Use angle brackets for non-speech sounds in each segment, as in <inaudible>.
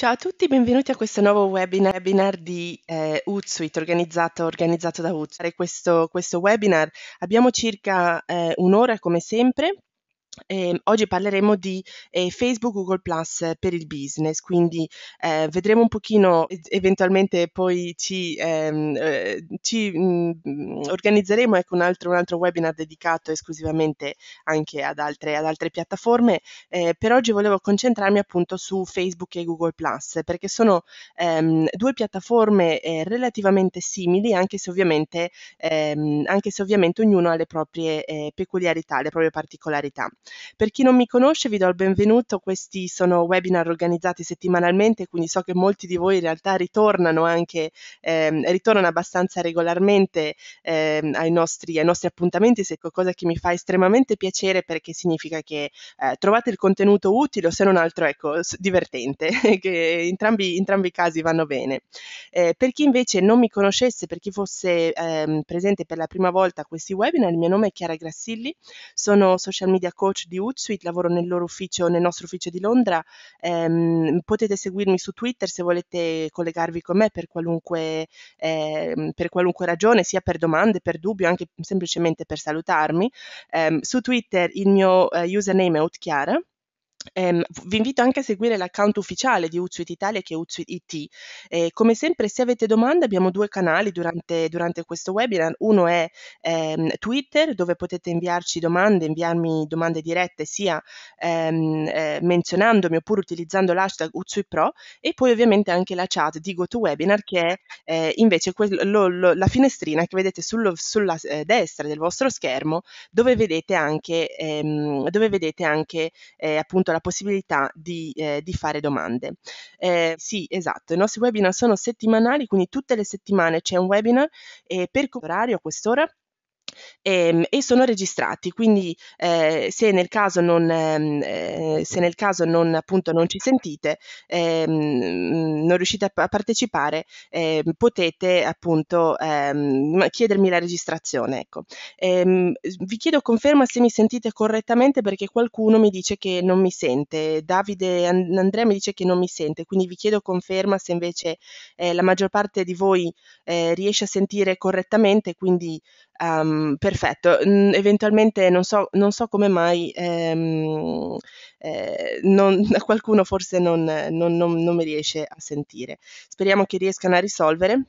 Ciao a tutti, benvenuti a questo nuovo webinar, webinar di eh, Hootsuite organizzato, organizzato da Hootsuite. Questo, questo, webinar abbiamo circa eh, un'ora come sempre eh, oggi parleremo di eh, Facebook Google Plus per il business, quindi eh, vedremo un pochino, eventualmente poi ci, ehm, eh, ci mh, mm, organizzeremo ecco, un, altro, un, altro, webinar dedicato esclusivamente anche ad altre, ad altre piattaforme. Eh, per oggi volevo concentrarmi appunto su Facebook e Google Plus perché sono ehm, due piattaforme eh, relativamente simili, anche se, ehm, anche se, ovviamente ognuno ha le proprie peculiarità, le proprie particolarità. Per chi non mi conosce vi do il benvenuto, questi sono webinar organizzati settimanalmente, quindi so che molti di voi in realtà ritornano anche, ehm, ritornano abbastanza regolarmente ehm, ai, nostri, ai, nostri, appuntamenti, se è qualcosa che mi fa estremamente piacere perché significa che eh, trovate il contenuto utile o se non altro ecco, divertente, <laughs> che entrambi, entrambi, i casi vanno bene. Eh, per chi invece non mi conoscesse, per chi fosse ehm, presente per la prima volta a questi webinar, il mio nome è Chiara Grassilli, sono social media coach coach di Hootsuite, lavoro nel loro ufficio, nel nostro ufficio di Londra. Eh, potete seguirmi su Twitter se volete collegarvi con me per qualunque, eh, per qualunque ragione, sia per domande, per dubbio, anche semplicemente per salutarmi. Ehm, su Twitter il mio eh, username è Outchiara Um, vi invito anche a seguire l'account ufficiale di Utswit Italia che è Utswit IT. Eh, come sempre, se avete domande, abbiamo due canali durante, durante questo webinar. Uno è ehm, Twitter, dove potete inviarci domande, inviarmi domande dirette sia ehm, eh, menzionandomi oppure utilizzando l'hashtag UtswitPro e poi ovviamente anche la chat di GoToWebinar che è eh, invece quello, lo, lo, la finestrina che vedete sul, sulla eh, destra del vostro schermo dove vedete anche, ehm, dove vedete anche eh, appunto appunto la possibilità di, eh, di fare domande. Eh, sì, esatto, i nostri webinar sono settimanali, quindi tutte le settimane c'è un webinar e per orario a quest'ora e, ehm, e sono registrati, quindi eh, se nel caso non, ehm, eh, se nel caso non, appunto, non ci sentite, ehm, non riuscite a, partecipare, eh, potete appunto ehm, chiedermi la registrazione. Ecco. Ehm, vi chiedo conferma se mi sentite correttamente perché qualcuno mi dice che non mi sente, Davide And- Andrea mi dice che non mi sente, quindi vi chiedo conferma se invece eh, la maggior parte di voi eh, riesce a sentire correttamente, quindi Um, perfetto, eventualmente non so, non so, come mai ehm, eh, non, <laughs> qualcuno forse non, non, non, mi riesce a sentire. Speriamo che riescano a risolvere.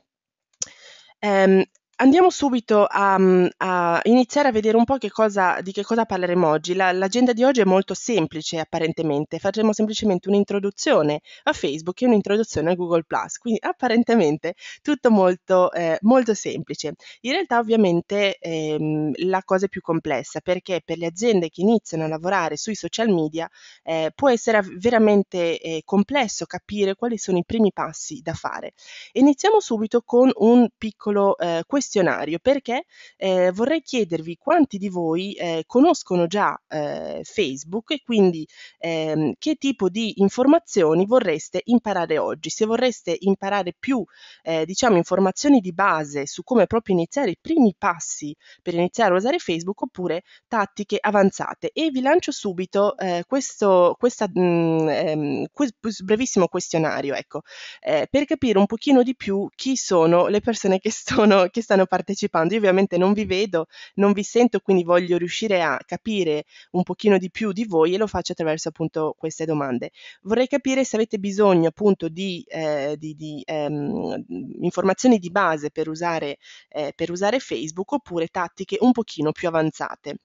Um, Andiamo subito a, mm, a, iniziare a vedere un po' che cosa, di che cosa parleremo oggi. La, l'agenda di oggi è molto semplice apparentemente, faremo semplicemente un'introduzione a Facebook e un'introduzione a Google ⁇ quindi apparentemente tutto molto, eh, molto semplice. In realtà ovviamente ehm, la cosa è più complessa perché per le aziende che iniziano a lavorare sui social media eh, può essere veramente eh, complesso capire quali sono i primi passi da fare. Iniziamo subito con un piccolo eh, questionario questionario perché eh, vorrei chiedervi quanti di voi eh, conoscono già eh, Facebook e quindi ehm, che tipo di informazioni vorreste imparare oggi. Se vorreste imparare più, eh, diciamo, informazioni di base su come proprio iniziare i primi passi per iniziare a usare Facebook oppure tattiche avanzate. E vi lancio subito eh, questo questa, mh, mm, ehm, que- brevissimo questionario, ecco, eh, per capire un pochino di più chi sono le persone che, <laughs> sono, che stanno stanno partecipando. Io ovviamente non vi vedo, non vi sento, quindi voglio riuscire a capire un pochino di più di voi e lo faccio attraverso appunto queste domande. Vorrei capire se avete bisogno appunto di, eh, di, di ehm, informazioni di base per usare, eh, per usare Facebook oppure tattiche un pochino più avanzate.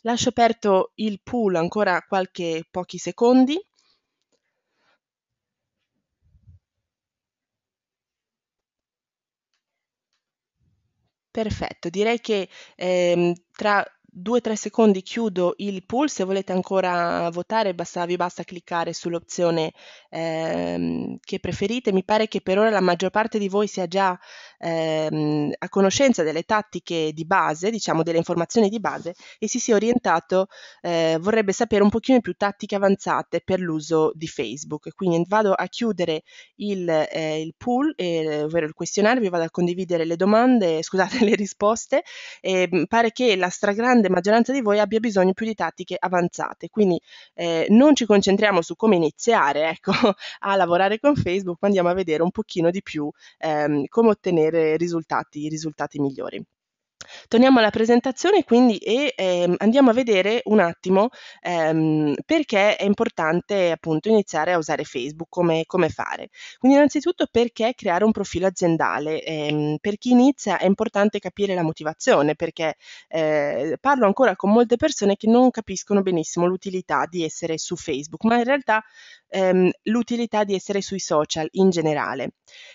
Lascio aperto il pool ancora qualche pochi secondi Perfetto, direi che ehm, tra o tre secondi chiudo il pool, se volete ancora votare basta, vi basta cliccare sull'opzione ehm, che preferite, mi pare che per ora la maggior parte di voi sia già ehm, a conoscenza delle tattiche di base, diciamo delle informazioni di base e si sia orientato, eh, vorrebbe sapere un pochino più tattiche avanzate per l'uso di Facebook. Quindi vado a chiudere il, eh, il pool, eh, ovvero il questionario, vi vado a condividere le domande, <laughs> scusate, le risposte e mm, pare che la stragrande maggioranza di voi abbia bisogno più di tattiche avanzate. Quindi eh, non ci concentriamo su come iniziare <laughs> ecco, a lavorare con Facebook, ma andiamo a vedere un pochino di più ehm, come ottenere ottenere risultati, risultati migliori. Torniamo alla presentazione quindi e ehm, andiamo a vedere un attimo ehm, perché è importante appunto iniziare a usare Facebook, come, come, fare. Quindi innanzitutto perché creare un profilo aziendale. Ehm, per chi inizia è importante capire la motivazione perché eh, parlo ancora con molte persone che non capiscono benissimo l'utilità di essere su Facebook, ma in realtà ehm, l'utilità di essere sui social in generale.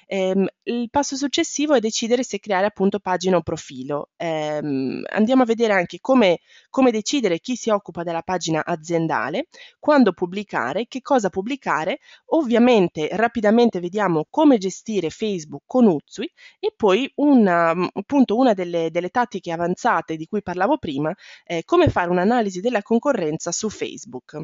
Ehm, il passo successivo è decidere se creare appunto pagina o profilo ehm, andiamo a vedere anche come, come decidere chi si occupa della pagina aziendale, quando pubblicare, che cosa pubblicare, ovviamente rapidamente vediamo come gestire Facebook con Utsui e poi una, mm, appunto una delle, delle tattiche avanzate di cui parlavo prima, eh, come fare un'analisi della concorrenza su Facebook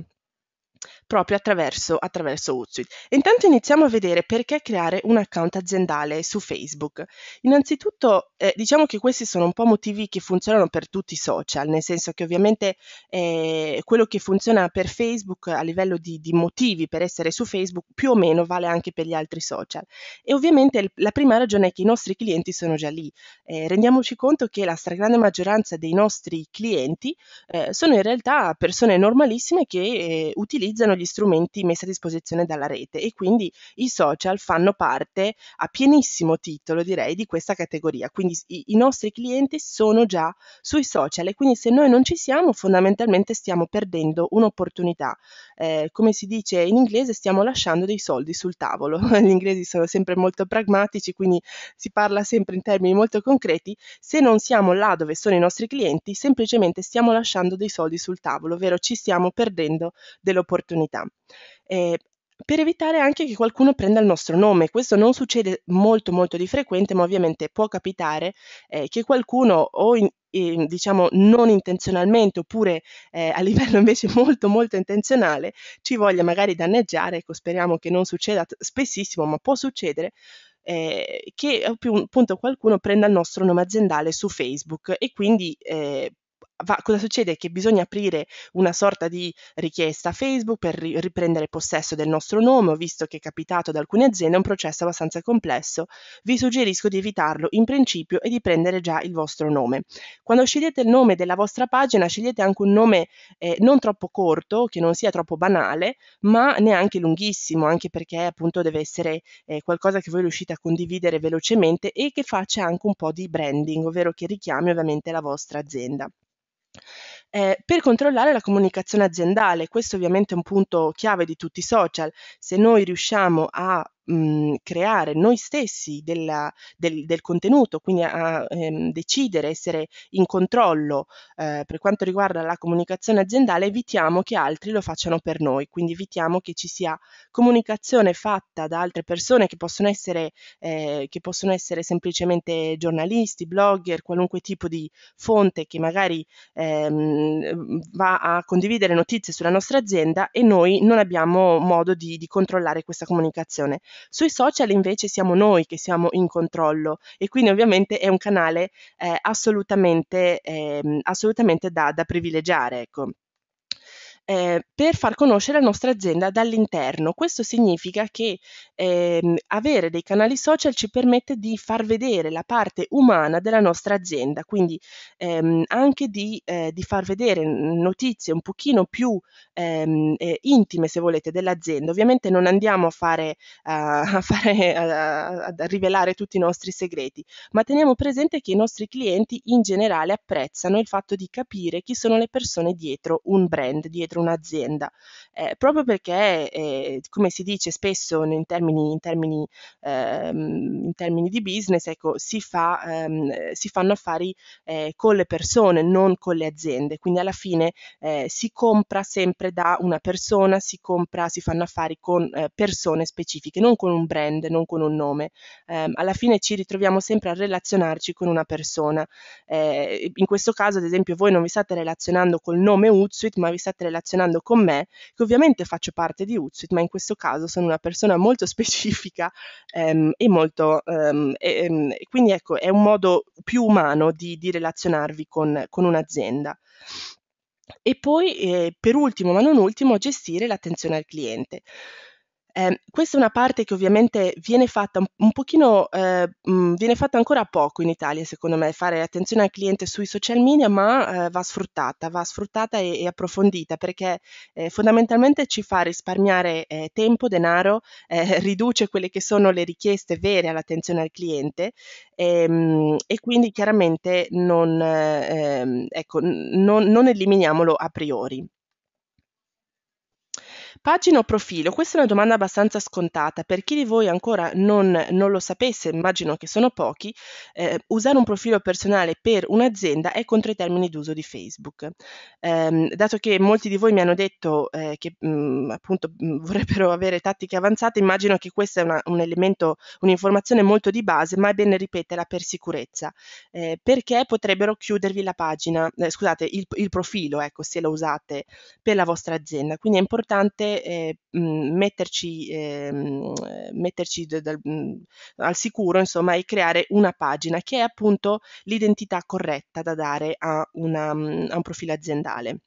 proprio attraverso, attraverso Hootsuite. Intanto iniziamo a vedere perché creare un account aziendale su Facebook. Innanzitutto eh, diciamo che questi sono un po' motivi che funzionano per tutti i social, nel senso che ovviamente eh, quello che funziona per Facebook a livello di, di, motivi per essere su Facebook più o meno vale anche per gli altri social. E ovviamente il, la prima ragione è che i nostri clienti sono già lì. Eh, rendiamoci conto che la stragrande maggioranza dei nostri clienti eh, sono in realtà persone normalissime che eh, utilizzano utilizzano gli strumenti messi a disposizione dalla rete e quindi i social fanno parte a pienissimo titolo direi di questa categoria, quindi i, i nostri clienti sono già sui social e quindi se noi non ci siamo fondamentalmente stiamo perdendo un'opportunità, eh, come si dice in inglese stiamo lasciando dei soldi sul tavolo, <laughs> gli inglesi sono sempre molto pragmatici quindi si parla sempre in termini molto concreti, se non siamo là dove sono i nostri clienti semplicemente stiamo lasciando dei soldi sul tavolo, ovvero ci stiamo perdendo dell'opportunità opportunità. Eh, per evitare anche che qualcuno prenda il nostro nome. Questo non succede molto molto di frequente, ma ovviamente può capitare eh, che qualcuno o in, diciamo non intenzionalmente oppure eh, a <laughs> livello invece molto molto intenzionale ci voglia magari danneggiare, ecco speriamo che non succeda spessissimo, ma può succedere. Eh, che appunto qualcuno prenda il nostro nome aziendale su Facebook e quindi eh, va, cosa succede? Che bisogna aprire una sorta di richiesta a Facebook per ri- riprendere possesso del nostro nome, ho visto che è capitato ad alcune aziende, è un processo abbastanza complesso, vi suggerisco di evitarlo in principio e di prendere già il vostro nome. Quando scegliete il nome della vostra pagina scegliete anche un nome eh, non troppo corto, che non sia troppo banale, ma neanche lunghissimo, anche perché appunto deve essere eh, qualcosa che voi riuscite a condividere velocemente e che faccia anche un po' di branding, ovvero che richiami ovviamente la vostra azienda. Eh, per controllare la comunicazione aziendale, questo ovviamente è un punto chiave di tutti i social, se noi riusciamo a mh, mhmm, creare noi stessi della, del, del, contenuto, quindi a, ehm, decidere, essere in controllo eh, per quanto riguarda la comunicazione aziendale, evitiamo che altri lo facciano per noi, quindi evitiamo che ci sia comunicazione fatta da altre persone che possono essere, eh, che possono essere semplicemente giornalisti, blogger, qualunque tipo di fonte che magari ehm, va a condividere notizie sulla nostra azienda e noi non abbiamo modo di, di controllare questa comunicazione. Sui social invece siamo noi che siamo in controllo e quindi ovviamente è un canale eh, assolutamente, eh, assolutamente da, da privilegiare. Ecco eh, per far conoscere la nostra azienda dall'interno. Questo significa che eh, avere dei canali social ci permette di far vedere la parte umana della nostra azienda, quindi ehm, anche di, eh, di, far vedere notizie un pochino più ehm, eh, intime, se volete, dell'azienda. Ovviamente non andiamo a fare, a, fare a, a rivelare tutti i nostri segreti, ma teniamo presente che i nostri clienti in generale apprezzano il fatto di capire chi sono le persone dietro un brand, dietro dentro un'azienda, eh, proprio perché, eh, come si dice spesso in termini, in termini, ehm, in termini di business, ecco, si, fa, ehm, si fanno affari eh, con le persone, non con le aziende, quindi alla fine eh, si compra sempre da una persona, si compra, si fanno affari con eh, persone specifiche, non con un brand, non con un nome. Ehm, alla fine ci ritroviamo sempre a relazionarci con una persona. Eh, in questo caso, ad esempio, voi non vi state relazionando col nome Hootsuite, ma vi state relazionando relazionando con me, che ovviamente faccio parte di Hootsuite, ma in questo caso sono una persona molto <laughs> specifica ehm, e molto... Ehm, e, ehm, e quindi ecco, è un modo più umano di, di relazionarvi con, con un'azienda. E poi, eh, per ultimo ma non ultimo, gestire l'attenzione al cliente. Eh, questa è una parte che ovviamente viene fatta un, pochino, eh, mh, mm, viene fatta ancora poco in Italia secondo me, fare attenzione al cliente sui social media, ma eh, va sfruttata, va sfruttata e, e approfondita perché eh, fondamentalmente ci fa risparmiare eh, tempo, denaro, <laughs> eh, riduce quelle che sono le richieste vere all'attenzione al cliente ehm, e quindi chiaramente non, ehm, ecco, non, non eliminiamolo a priori. Pagina o profilo? Questa è una domanda abbastanza scontata. Per chi di voi ancora non, non lo sapesse, immagino che sono pochi, eh, usare un profilo personale per un'azienda è contro i termini d'uso di Facebook. Eh, dato che molti di voi mi hanno detto eh, che mh, mm, appunto mh, mm, vorrebbero avere tattiche avanzate, immagino che questo è una, un elemento, un'informazione molto di base, ma è bene ripeterla per sicurezza, eh, perché potrebbero chiudervi la pagina, eh, scusate, il, il profilo, ecco, se lo usate per la vostra azienda. Quindi è importante sicuramente eh, mhmm, metterci, ehm, eh, metterci d- d- mhmm, al sicuro insomma, e creare una pagina che è appunto l'identità corretta da dare a, una, mhmm, a un profilo aziendale.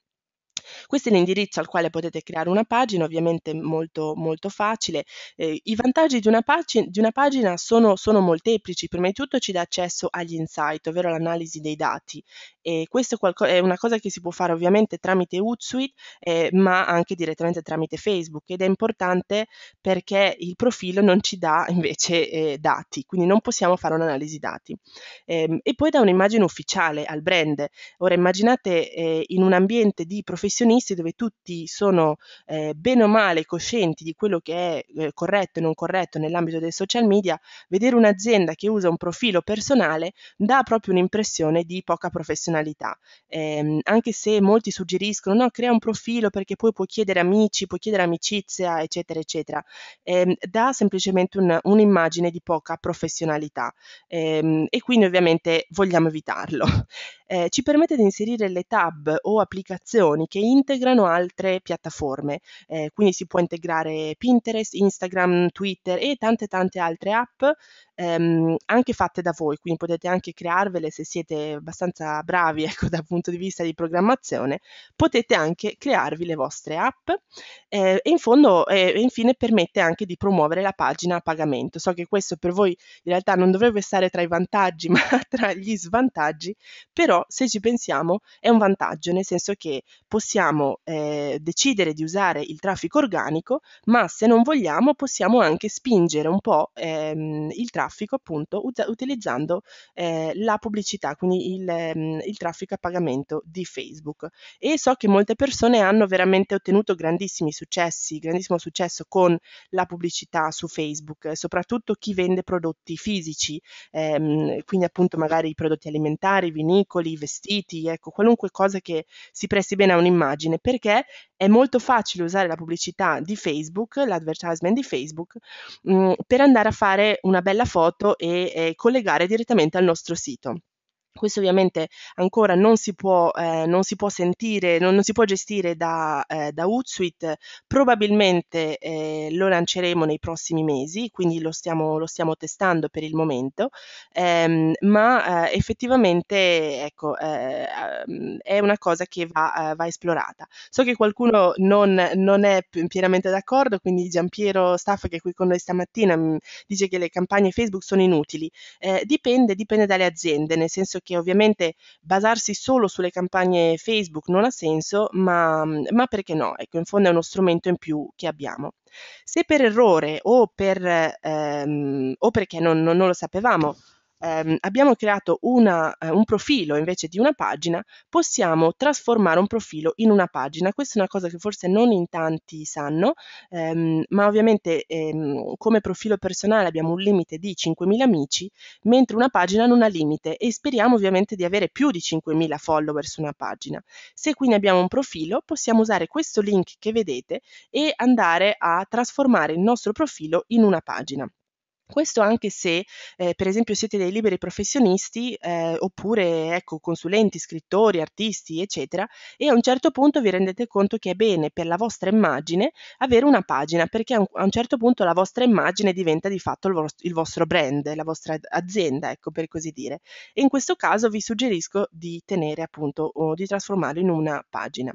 Questo è l'indirizzo al quale potete creare una pagina, ovviamente molto, molto facile. Eh, I vantaggi di una, pag- di una pagina sono, sono, molteplici, prima di tutto ci dà accesso agli insight, ovvero l'analisi dei dati e questo è, qualco- è una cosa che si può fare ovviamente tramite Hootsuite eh, ma anche direttamente tramite Facebook ed è importante perché il profilo non ci dà invece eh, dati, quindi non possiamo fare un'analisi dati. Ehm, e poi dà un'immagine ufficiale al brand. Ora immaginate eh, in un ambiente di professionisti professionisti dove tutti sono eh, bene o male coscienti di quello che è eh, corretto e non corretto nell'ambito dei social media, vedere un'azienda che usa un profilo personale dà proprio un'impressione di poca professionalità. Eh, anche se molti suggeriscono no, crea un profilo perché poi puoi chiedere amici, puoi chiedere amicizia, eccetera, eccetera, ehm, dà semplicemente un, un'immagine di poca professionalità ehm, e quindi ovviamente vogliamo evitarlo. <laughs> Eh, ci permette di inserire le tab o applicazioni che integrano altre piattaforme, eh, quindi si può integrare Pinterest, Instagram, Twitter e tante tante altre app ehm, anche fatte da voi, quindi potete anche crearvele se siete abbastanza bravi <laughs> ecco, dal punto di vista di programmazione, potete anche crearvi le vostre app eh, e in fondo eh, infine permette anche di promuovere la pagina a pagamento. So che questo per voi in realtà non dovrebbe stare tra i vantaggi <laughs> ma tra gli svantaggi, però se ci pensiamo è un vantaggio, nel senso che possiamo possiamo eh, decidere di usare il traffico organico, ma se non vogliamo possiamo anche spingere un po' ehm, il traffico appunto ut- utilizzando eh, la pubblicità, quindi il, ehm, il, traffico a pagamento di Facebook. E so che molte persone hanno veramente ottenuto grandissimi successi, grandissimo successo con la pubblicità su Facebook, soprattutto chi vende prodotti fisici, ehm, quindi appunto magari prodotti alimentari, vinicoli, vestiti, ecco, qualunque cosa che si presti bene a un'immagine immagine perché è molto facile usare la pubblicità di Facebook, l'advertisement di Facebook, mh, mm, per andare a fare una bella foto e, e collegare direttamente al nostro sito questo ovviamente ancora non si può, eh, non si può sentire, non, non, si può gestire da, eh, da Hootsuite, probabilmente eh, lo lanceremo nei prossimi mesi, quindi lo stiamo, lo stiamo testando per il momento, ehm, ma eh, effettivamente ecco, eh, mm, è una cosa che va, eh, va, esplorata. So che qualcuno non, non è pienamente d'accordo, quindi Giampiero Staff che è qui con noi stamattina mh, mm, dice che le campagne Facebook sono inutili. Eh, dipende, dipende dalle aziende, nel senso che ovviamente basarsi solo sulle campagne Facebook non ha senso, ma, ma perché no? Ecco, in fondo è uno strumento in più che abbiamo. Se per errore o, per, ehm, o perché non, non, non lo sapevamo ehm, abbiamo creato una, eh, un profilo invece di una pagina, possiamo trasformare un profilo in una pagina. Questa è una cosa che forse non in tanti sanno, ehm, ma ovviamente ehm, come profilo personale abbiamo un limite di 5.000 amici, mentre una pagina non ha limite e speriamo ovviamente di avere più di 5.000 follower su una pagina. Se quindi abbiamo un profilo, possiamo usare questo link che vedete e andare a trasformare il nostro profilo in una pagina. Questo anche se, eh, per esempio, siete dei liberi professionisti eh, oppure ecco, consulenti, scrittori, artisti, eccetera, e a un certo punto vi rendete conto che è bene per la vostra immagine avere una pagina, perché a un, certo punto la vostra immagine diventa di fatto il vostro, il vostro, brand, la vostra azienda, ecco per così dire. E in questo caso vi suggerisco di tenere appunto o di trasformarlo in una pagina.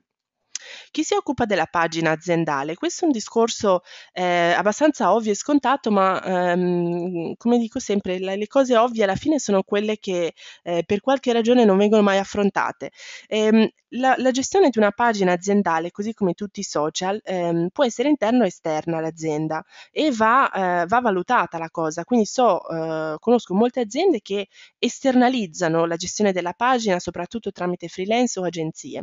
Chi si occupa della pagina aziendale? Questo è un discorso eh, abbastanza ovvio e scontato, ma ehm, come dico sempre, le, le, cose ovvie alla fine sono quelle che eh, per qualche ragione non vengono mai affrontate. Ehm, la, la, gestione di una pagina aziendale, così come tutti i social, ehm, può essere interna o esterna all'azienda e va, eh, va valutata la cosa. Quindi so, eh, conosco molte aziende che esternalizzano la gestione della pagina, soprattutto tramite freelance o agenzie.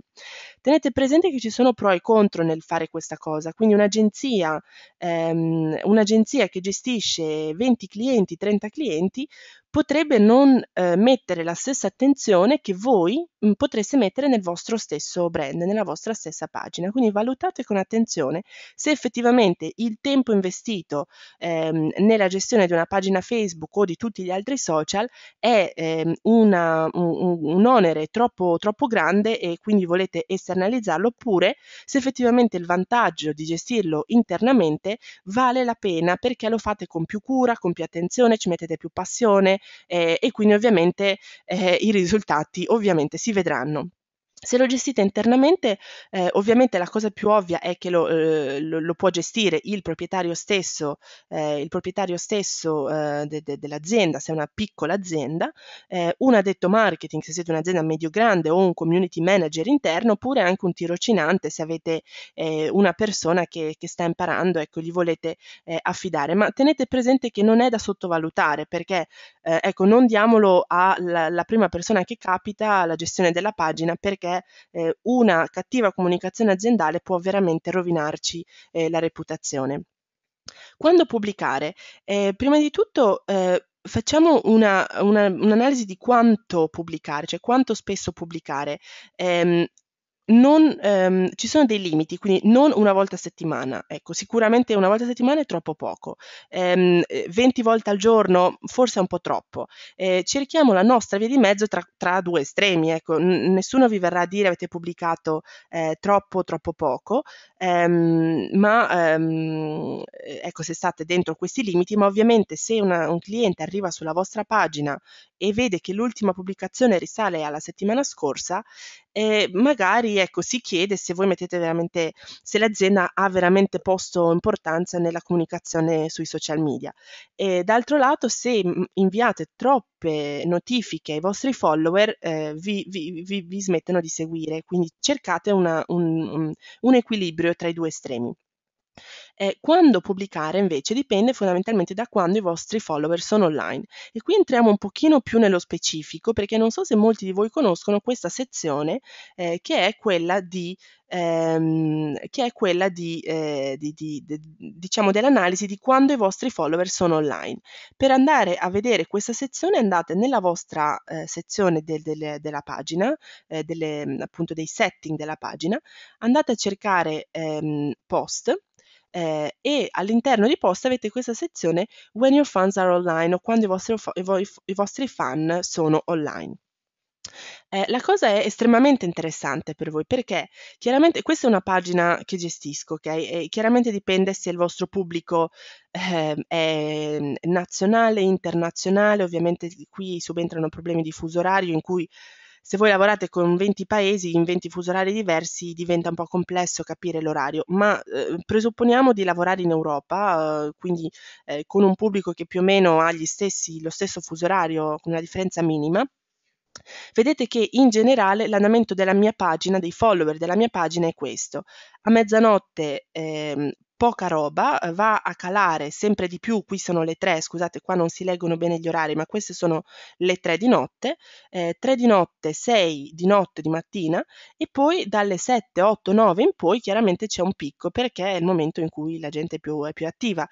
Tenete presente che ci sono pro e contro nel fare questa cosa, quindi un'agenzia, ehm, un'agenzia che gestisce 20 clienti, 30 clienti, potrebbe non eh, mettere la stessa attenzione che voi mh, mm, potreste mettere nel vostro stesso brand, nella vostra stessa pagina. Quindi valutate con attenzione se effettivamente il tempo investito ehm, nella gestione di una pagina Facebook o di tutti gli altri social è ehm, una, un, un, onere troppo, troppo grande e quindi volete esternalizzarlo oppure se effettivamente il vantaggio di gestirlo internamente vale la pena perché lo fate con più cura, con più attenzione, ci mettete più passione, eh, e quindi ovviamente eh, i risultati ovviamente si vedranno. Se lo gestite internamente, eh, ovviamente la cosa più ovvia è che lo, eh, lo, lo può gestire il proprietario stesso, eh, il proprietario stesso eh, de, de, dell'azienda, se è una piccola azienda, eh, un addetto marketing, se siete un'azienda medio-grande o un community manager interno, oppure anche un tirocinante, se avete eh, una persona che, che, sta imparando, ecco, gli volete affidare. Ma tenete presente che non è da sottovalutare, perché ecco, non diamolo alla prima persona che capita la gestione della pagina, perché eh, una cattiva comunicazione aziendale può veramente rovinarci eh, la reputazione. Quando pubblicare? Eh, prima di tutto eh, facciamo una, una, un'analisi di quanto pubblicare, cioè quanto spesso pubblicare. Eh, non, ehm, ci sono dei limiti, quindi non una volta a settimana, ecco, sicuramente una volta a settimana è troppo poco, ehm, 20 eh, volte al giorno forse è un po' troppo, eh, cerchiamo la nostra via di mezzo tra, tra due estremi, ecco, N- nessuno vi verrà a dire avete pubblicato eh, troppo, troppo poco, ehm, ma ehm, ecco se state dentro questi limiti, ma ovviamente se una, un cliente arriva sulla vostra pagina e vede che l'ultima pubblicazione risale alla settimana scorsa, eh, magari ecco, si chiede se voi mettete veramente, se l'azienda ha veramente posto importanza nella comunicazione sui social media. E, d'altro lato, se inviate troppe notifiche ai vostri follower, eh, vi, vi, vi, vi, smettono di seguire, quindi cercate una, un, un, un equilibrio tra i due estremi. Eh, quando pubblicare invece dipende fondamentalmente da quando i vostri follower sono online e qui entriamo un pochino più nello specifico perché non so se molti di voi conoscono questa sezione eh, che è quella di ehm, che è quella di, eh, di, di, di diciamo dell'analisi di quando i vostri follower sono online. Per andare a vedere questa sezione andate nella vostra eh, sezione del, del, della pagina, eh, delle, appunto dei setting della pagina, andate a cercare ehm, post eh, e all'interno di post avete questa sezione When your fans are online o quando i vostri, i vostri fan sono online. Eh, la cosa è estremamente interessante per voi perché chiaramente questa è una pagina che gestisco, ok? E chiaramente dipende se il vostro pubblico eh, è nazionale, internazionale, ovviamente qui subentrano problemi di fuso orario in cui se voi lavorate con 20 paesi in 20 fusi orari diversi diventa un po' complesso capire l'orario, ma eh, presupponiamo di lavorare in Europa, eh, quindi eh, con un pubblico che più o meno ha stessi, lo stesso fuso orario con una differenza minima. Vedete che in generale l'andamento della mia pagina, dei follower della mia pagina è questo. A mezzanotte eh, poca roba, eh, va a calare sempre di più, qui sono le tre, scusate qua non si leggono bene gli orari, ma queste sono le tre di notte, eh, tre di notte, sei di notte, di mattina e poi dalle 7, 8, 9 in poi chiaramente c'è un picco perché è il momento in cui la gente è più, è più attiva.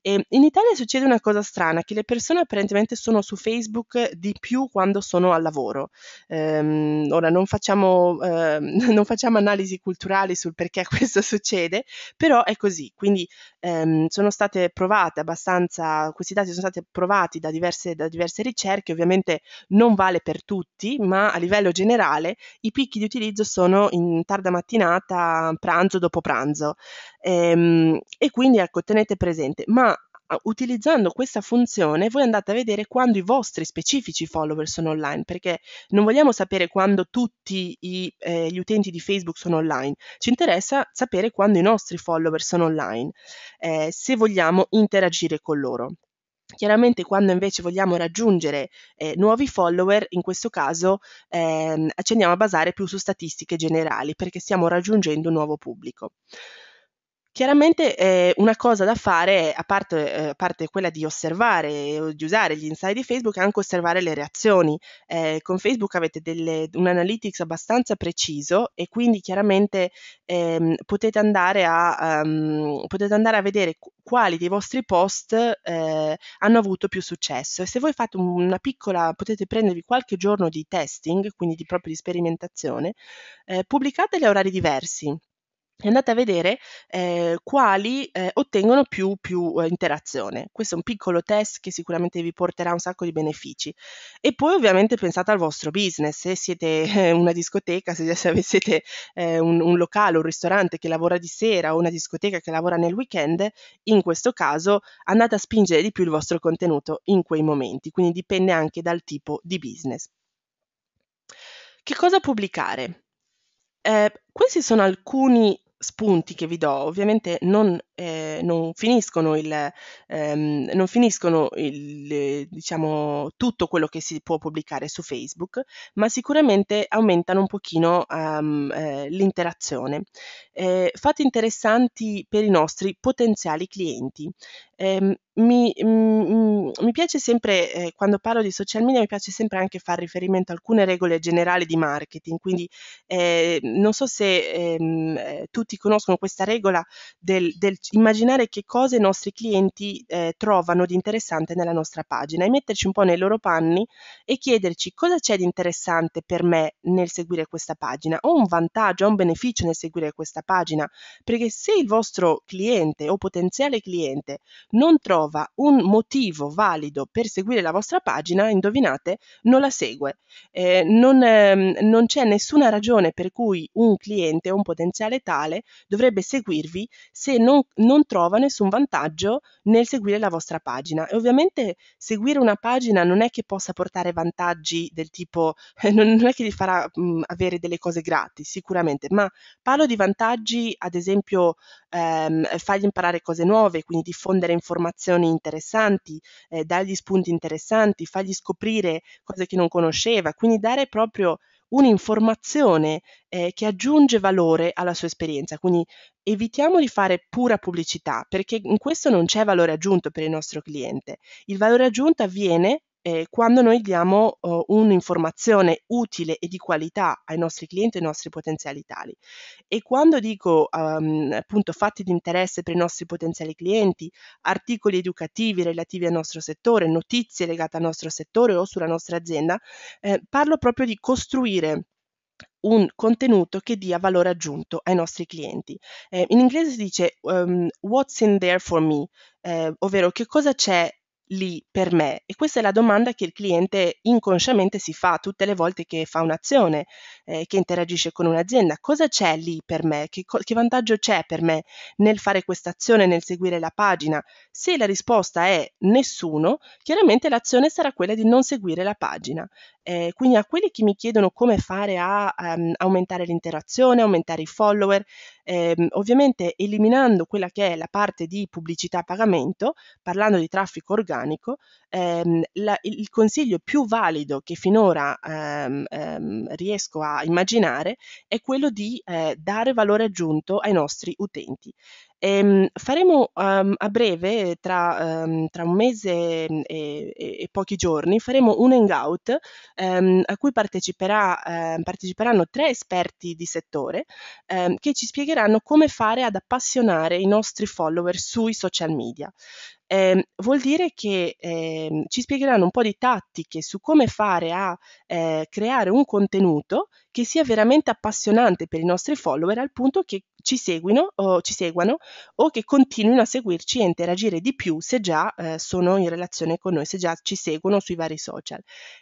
E ehm, in Italia succede una cosa strana, che le persone apparentemente sono su Facebook di più quando sono al lavoro. Ehm, ora non facciamo, eh, <laughs> non facciamo analisi culturali sul perché <laughs> questo succede, però è così così. Quindi ehm, sono state provate abbastanza, questi dati sono stati provati da diverse, da diverse ricerche, ovviamente non vale per tutti, ma a livello generale i picchi di utilizzo sono in tarda mattinata, pranzo, dopo pranzo. Ehm, e quindi ecco, tenete presente, ma Ah, utilizzando questa funzione voi andate a vedere quando i vostri specifici follower sono online, perché non vogliamo sapere quando tutti i, eh, gli utenti di Facebook sono online, ci interessa sapere quando i nostri follower sono online, eh, se vogliamo interagire con loro. Chiaramente quando invece vogliamo raggiungere eh, nuovi follower, in questo caso ehm, ci andiamo a basare più su statistiche generali perché stiamo raggiungendo un nuovo pubblico. Chiaramente eh, una cosa da fare, a parte, eh, a parte quella di osservare o di usare gli insight di Facebook, è anche osservare le reazioni. Eh, con Facebook avete delle, un analytics abbastanza preciso e quindi chiaramente ehm, potete, andare a, um, potete, andare a, vedere quali dei vostri post eh, hanno avuto più successo. E se voi fate una piccola, potete prendervi qualche giorno di testing, quindi di proprio di sperimentazione, eh, pubblicateli a orari diversi andate a vedere eh, quali eh, ottengono più, più eh, interazione. Questo è un piccolo test che sicuramente vi porterà un sacco di benefici. E poi ovviamente pensate al vostro business, se siete <laughs> una discoteca, se, se avete eh, un, un, locale, un ristorante che lavora di sera o una discoteca che lavora nel weekend, in questo caso andate a spingere di più il vostro contenuto in quei momenti, quindi dipende anche dal tipo di business. Che cosa pubblicare? Eh, questi sono alcuni spunti che vi do ovviamente non, eh, non finiscono, il, ehm, non finiscono il, diciamo, tutto quello che si può pubblicare su Facebook, ma sicuramente aumentano un pochino um, eh, l'interazione. Eh, fate interessanti per i nostri potenziali clienti. Eh, mi, mm, mm, mi, piace sempre, eh, quando parlo di social media, mi piace sempre anche fare riferimento a alcune regole generali di marketing, quindi eh, non so se ehm, eh, tutti tutti conoscono questa regola del, del immaginare che cosa i nostri clienti eh, trovano di interessante nella nostra pagina e metterci un po' nei loro panni e chiederci cosa c'è di interessante per me nel seguire questa pagina. Ho un vantaggio, ho un beneficio nel seguire questa pagina, perché se il vostro cliente o potenziale cliente non trova un motivo valido per seguire la vostra pagina, indovinate, non la segue. Eh, non, ehm, non c'è nessuna ragione per cui un cliente o un potenziale tale dovrebbe seguirvi se non, non trova nessun vantaggio nel seguire la vostra pagina. E ovviamente seguire una pagina non è che possa portare vantaggi del tipo, eh, non, non è che gli farà mh, mm, avere delle cose gratis, sicuramente, ma parlo di vantaggi, ad esempio, ehm, fargli imparare cose nuove, quindi diffondere informazioni interessanti, eh, dargli spunti interessanti, fargli scoprire cose che non conosceva, quindi dare proprio un'informazione eh, che aggiunge valore alla sua esperienza. Quindi evitiamo di fare pura pubblicità perché in questo non c'è valore aggiunto per il nostro cliente. Il valore aggiunto avviene eh, quando noi diamo oh, un'informazione utile e di qualità ai nostri clienti e ai nostri potenziali tali. E quando dico um, appunto fatti di interesse per i nostri potenziali clienti, articoli educativi relativi al nostro settore, notizie legate al nostro settore o sulla nostra azienda, eh, parlo proprio di costruire un contenuto che dia valore aggiunto ai nostri clienti. Eh, in inglese si dice um, what's in there for me, eh, ovvero che cosa c'è lì per me? E questa è la domanda che il cliente inconsciamente si fa tutte le volte che fa un'azione, eh, che interagisce con un'azienda. Cosa c'è lì per me? Che, co- che vantaggio c'è per me nel fare questa azione, nel seguire la pagina? Se la risposta è nessuno, chiaramente l'azione sarà quella di non seguire la pagina. Eh, quindi a quelli che mi chiedono come fare a um, aumentare l'interazione, aumentare i follower, ehm, ovviamente eliminando quella che è la parte di pubblicità a pagamento, parlando di traffico organico, ehm, la, il consiglio più valido che finora ehm, ehm, riesco a immaginare è quello di eh, dare valore aggiunto ai nostri utenti. Ehm, faremo um, a breve, tra, um, tra un mese mm, e, e, e, pochi giorni, faremo un hangout um, a cui parteciperà, eh, parteciperanno tre esperti di settore ehm, che ci spiegheranno come fare ad appassionare i nostri follower sui social media. Eh, vuol dire che eh, ci spiegheranno un po' di tattiche su come fare a eh, creare un contenuto che sia veramente appassionante per i nostri follower al punto che ci seguino o ci seguano o che continuino a seguirci e interagire di più se già eh, sono in relazione con noi, se già ci seguono sui vari social.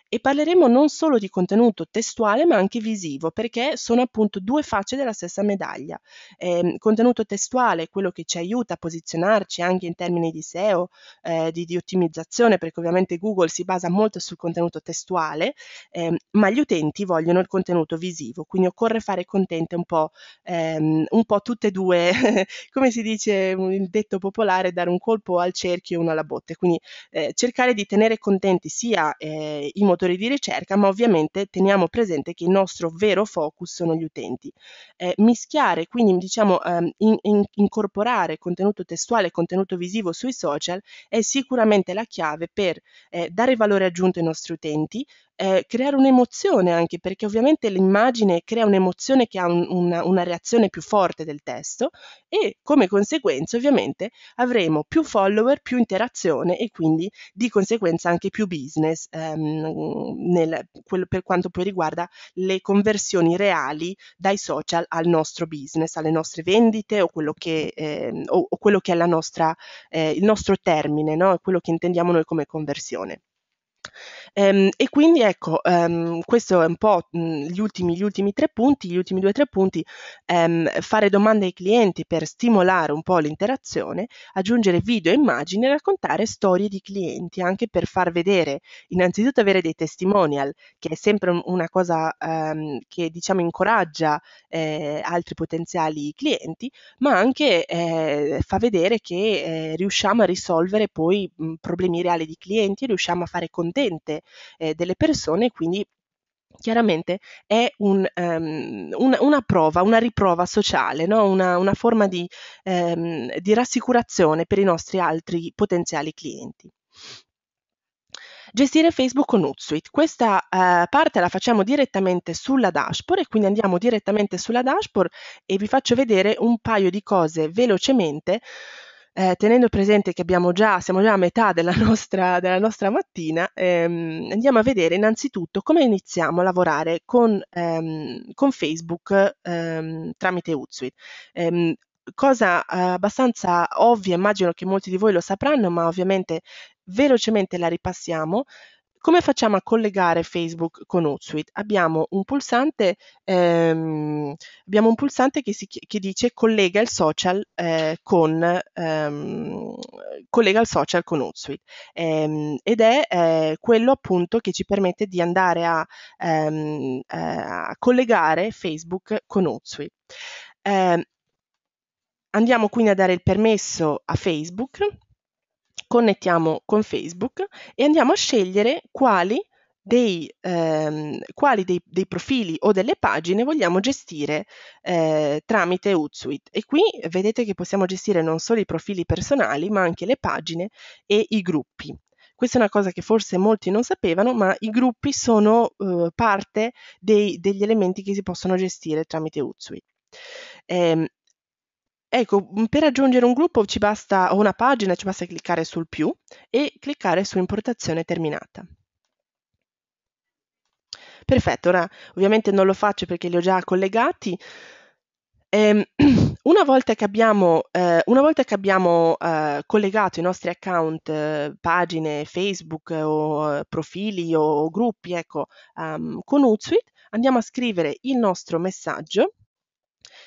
E parleremo non solo di contenuto testuale ma anche visivo perché sono appunto due facce della stessa medaglia. Eh, contenuto testuale è quello che ci aiuta a posizionarci anche in termini di SEO, eh, di, di, ottimizzazione perché ovviamente Google si basa molto sul contenuto testuale, ehm, ma gli utenti vogliono il contenuto visivo, quindi occorre fare contente un po', ehm, un po tutte e due, <laughs> come si dice mm, il detto popolare, dare un colpo al cerchio e uno alla botte, quindi eh, cercare di tenere contenti sia eh, i motori di ricerca, ma ovviamente teniamo presente che il nostro vero focus sono gli utenti. Eh, mischiare, quindi diciamo ehm, in, in, incorporare contenuto testuale e contenuto visivo sui social è sicuramente la chiave per eh, dare valore aggiunto ai nostri utenti, eh, creare un'emozione anche, perché ovviamente l'immagine crea un'emozione che ha un, una, una reazione più forte del testo e come conseguenza ovviamente avremo più follower, più interazione e quindi di conseguenza anche più business ehm, nel, quel, per quanto poi riguarda le conversioni reali dai social al nostro business, alle nostre vendite o quello che, eh, o, o quello che è nostra, eh, il nostro termine, no? quello che intendiamo noi come conversione. Ehm, e quindi ecco, ehm, questo è un po', mhmm, gli ultimi gli ultimi 3 punti, gli ultimi 2, 3 punti, ehm, fare domande ai clienti per stimolare un po' l'interazione, aggiungere video e immagini e raccontare storie di clienti, anche per far vedere innanzitutto avere dei testimonial, che è sempre una cosa, ehm, che diciamo incoraggia, ehm, altri potenziali clienti, ma anche, ehm, fa vedere che, ehm, riusciamo a risolvere poi, mhmm, problemi reali di clienti, riusciamo a fare con dipendente eh, delle persone, quindi chiaramente è un, um, una, una, prova, una riprova sociale, no? una, una, forma di, um, di rassicurazione per i nostri altri potenziali clienti gestire Facebook con Hootsuite. Questa uh, parte la facciamo direttamente sulla dashboard e quindi andiamo direttamente sulla dashboard e vi faccio vedere un paio di cose velocemente eh, tenendo presente che già, siamo già a metà della nostra, della nostra mattina, ehm, andiamo a vedere innanzitutto come iniziamo a lavorare con, ehm, con Facebook ehm, tramite Hootsuite ehm, cosa eh, abbastanza ovvia, immagino che molti di voi lo sapranno, ma ovviamente velocemente la ripassiamo. Come facciamo a collegare Facebook con Hootsuite? Abbiamo un pulsante, ehm, abbiamo un pulsante che, si, che, dice collega il social eh, con ehm, collega il social con Hootsuite ehm, ed è eh, quello appunto che ci permette di andare a, ehm, eh, a collegare Facebook con Hootsuite. Ehm, andiamo quindi a dare il permesso a Facebook connettiamo con Facebook e andiamo a scegliere quali dei, ehm, quali dei, dei, profili o delle pagine vogliamo gestire eh, tramite Hootsuite. E qui vedete che possiamo gestire non solo i profili personali, ma anche le pagine e i gruppi. Questa è una cosa che forse molti non sapevano, ma i gruppi sono eh, parte dei, degli elementi che si possono gestire tramite Utsuite. Eh, Ecco, mhmm, per aggiungere un gruppo ci basta, o una pagina ci basta cliccare sul più e cliccare su importazione terminata. Perfetto, ora ovviamente non lo faccio perché li ho già collegati. Ehm, <clears throat> una volta che abbiamo, eh, volta che abbiamo eh, collegato i nostri account, eh, pagine Facebook o eh, profili o, o gruppi ecco, um, con Utsuite, andiamo a scrivere il nostro messaggio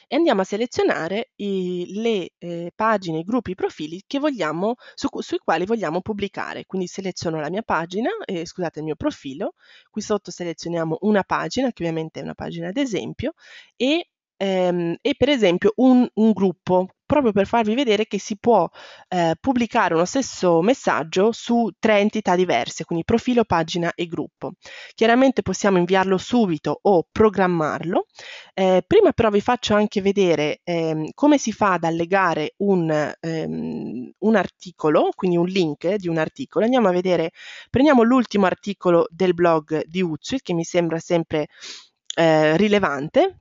e andiamo a selezionare i, le eh, pagine, i gruppi, i profili vogliamo, su, sui quali vogliamo pubblicare. Quindi seleziono la mia pagina, eh, scusate il mio profilo, qui sotto selezioniamo una pagina, che ovviamente è una pagina d'esempio, e, ehm, e per esempio un, un gruppo proprio per farvi vedere che si può eh, pubblicare uno stesso messaggio su tre entità diverse, quindi profilo, pagina e gruppo. Chiaramente possiamo inviarlo subito o programmarlo. Eh, prima però vi faccio anche vedere ehm, come si fa ad allegare un, ehm, un articolo, quindi un link eh, di un articolo. Andiamo a vedere, prendiamo l'ultimo articolo del blog di Utswit che mi sembra sempre eh, rilevante.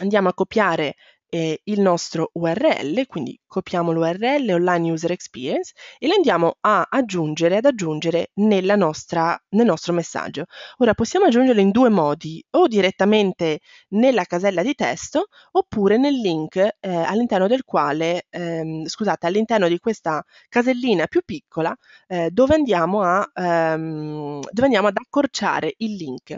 Andiamo a copiare eh, il nostro URL, quindi copiamo l'URL online user experience e lo andiamo a aggiungere, ad aggiungere nostra, nel nostro messaggio. Ora possiamo aggiungerlo in due modi, o direttamente nella casella di testo oppure nel link eh, all'interno del quale, ehm, scusate, all'interno di questa casellina più piccola eh, dove, andiamo a, ehm, dove andiamo ad accorciare il link.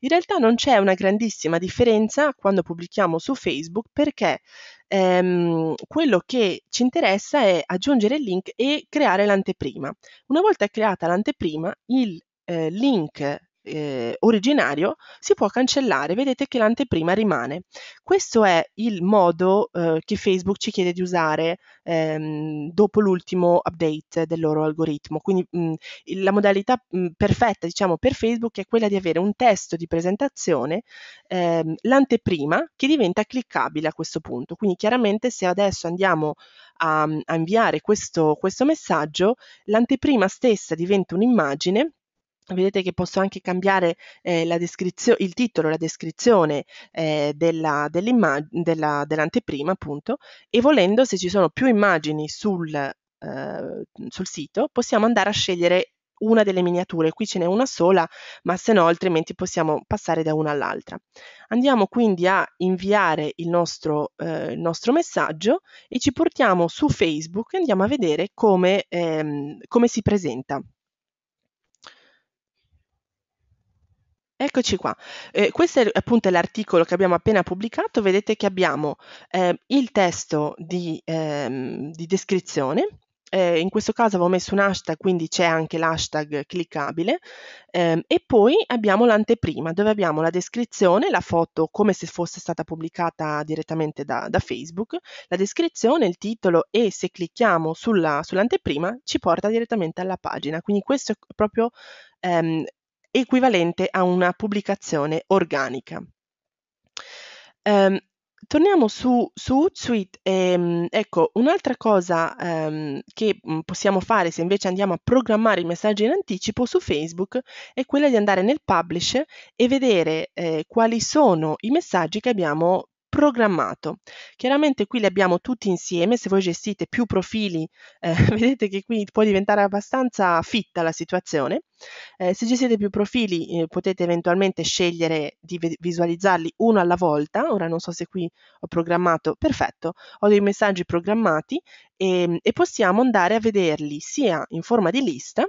In realtà non c'è una grandissima differenza quando pubblichiamo su Facebook perché ehm, quello che ci interessa è aggiungere il link e creare l'anteprima. Una volta creata l'anteprima, il eh, link eh, originario si può cancellare, vedete che l'anteprima rimane. Questo è il modo eh, che Facebook ci chiede di usare ehm, dopo l'ultimo update del loro algoritmo. Quindi mh, mm, la modalità mh, mm, perfetta diciamo, per Facebook è quella di avere un testo di presentazione, ehm, l'anteprima che diventa cliccabile a questo punto. Quindi chiaramente se adesso andiamo a, a inviare questo, questo messaggio, l'anteprima stessa diventa un'immagine Vedete che posso anche cambiare eh, il titolo, la descrizione eh, dell'anteprima, appunto, e volendo, se ci sono più immagini sul, eh, sul sito, possiamo andare a scegliere una delle miniature. Qui ce n'è una sola, ma se no altrimenti possiamo passare da una all'altra. Andiamo quindi a inviare il nostro, eh, il nostro, messaggio e ci portiamo su Facebook e andiamo a vedere come, ehm, come si presenta. Eccoci qua, eh, questo è appunto l'articolo che abbiamo appena pubblicato, vedete che abbiamo eh, il testo di, ehm, di descrizione, eh, in questo caso avevo messo un hashtag, quindi c'è anche l'hashtag cliccabile, ehm, e poi abbiamo l'anteprima dove abbiamo la descrizione, la foto come se fosse stata pubblicata direttamente da, da Facebook, la descrizione, il titolo e se clicchiamo sulla, sull'anteprima ci porta direttamente alla pagina, quindi questo è proprio ehm, equivalente a una pubblicazione organica. Um, torniamo su, su Hootsuite. Ehm, ecco, un'altra cosa ehm, che mm, possiamo fare se invece andiamo a programmare i messaggi in anticipo su Facebook è quella di andare nel publish e vedere eh, quali sono i messaggi che abbiamo programmato. Chiaramente qui li abbiamo tutti insieme, se voi gestite più profili eh, <laughs> vedete che qui può diventare abbastanza fitta la situazione. Eh, se gestite più profili eh, potete eventualmente scegliere di visualizzarli uno alla volta, ora non so se qui ho programmato, perfetto, ho dei messaggi programmati e, ehm, e possiamo andare a vederli sia in forma di lista,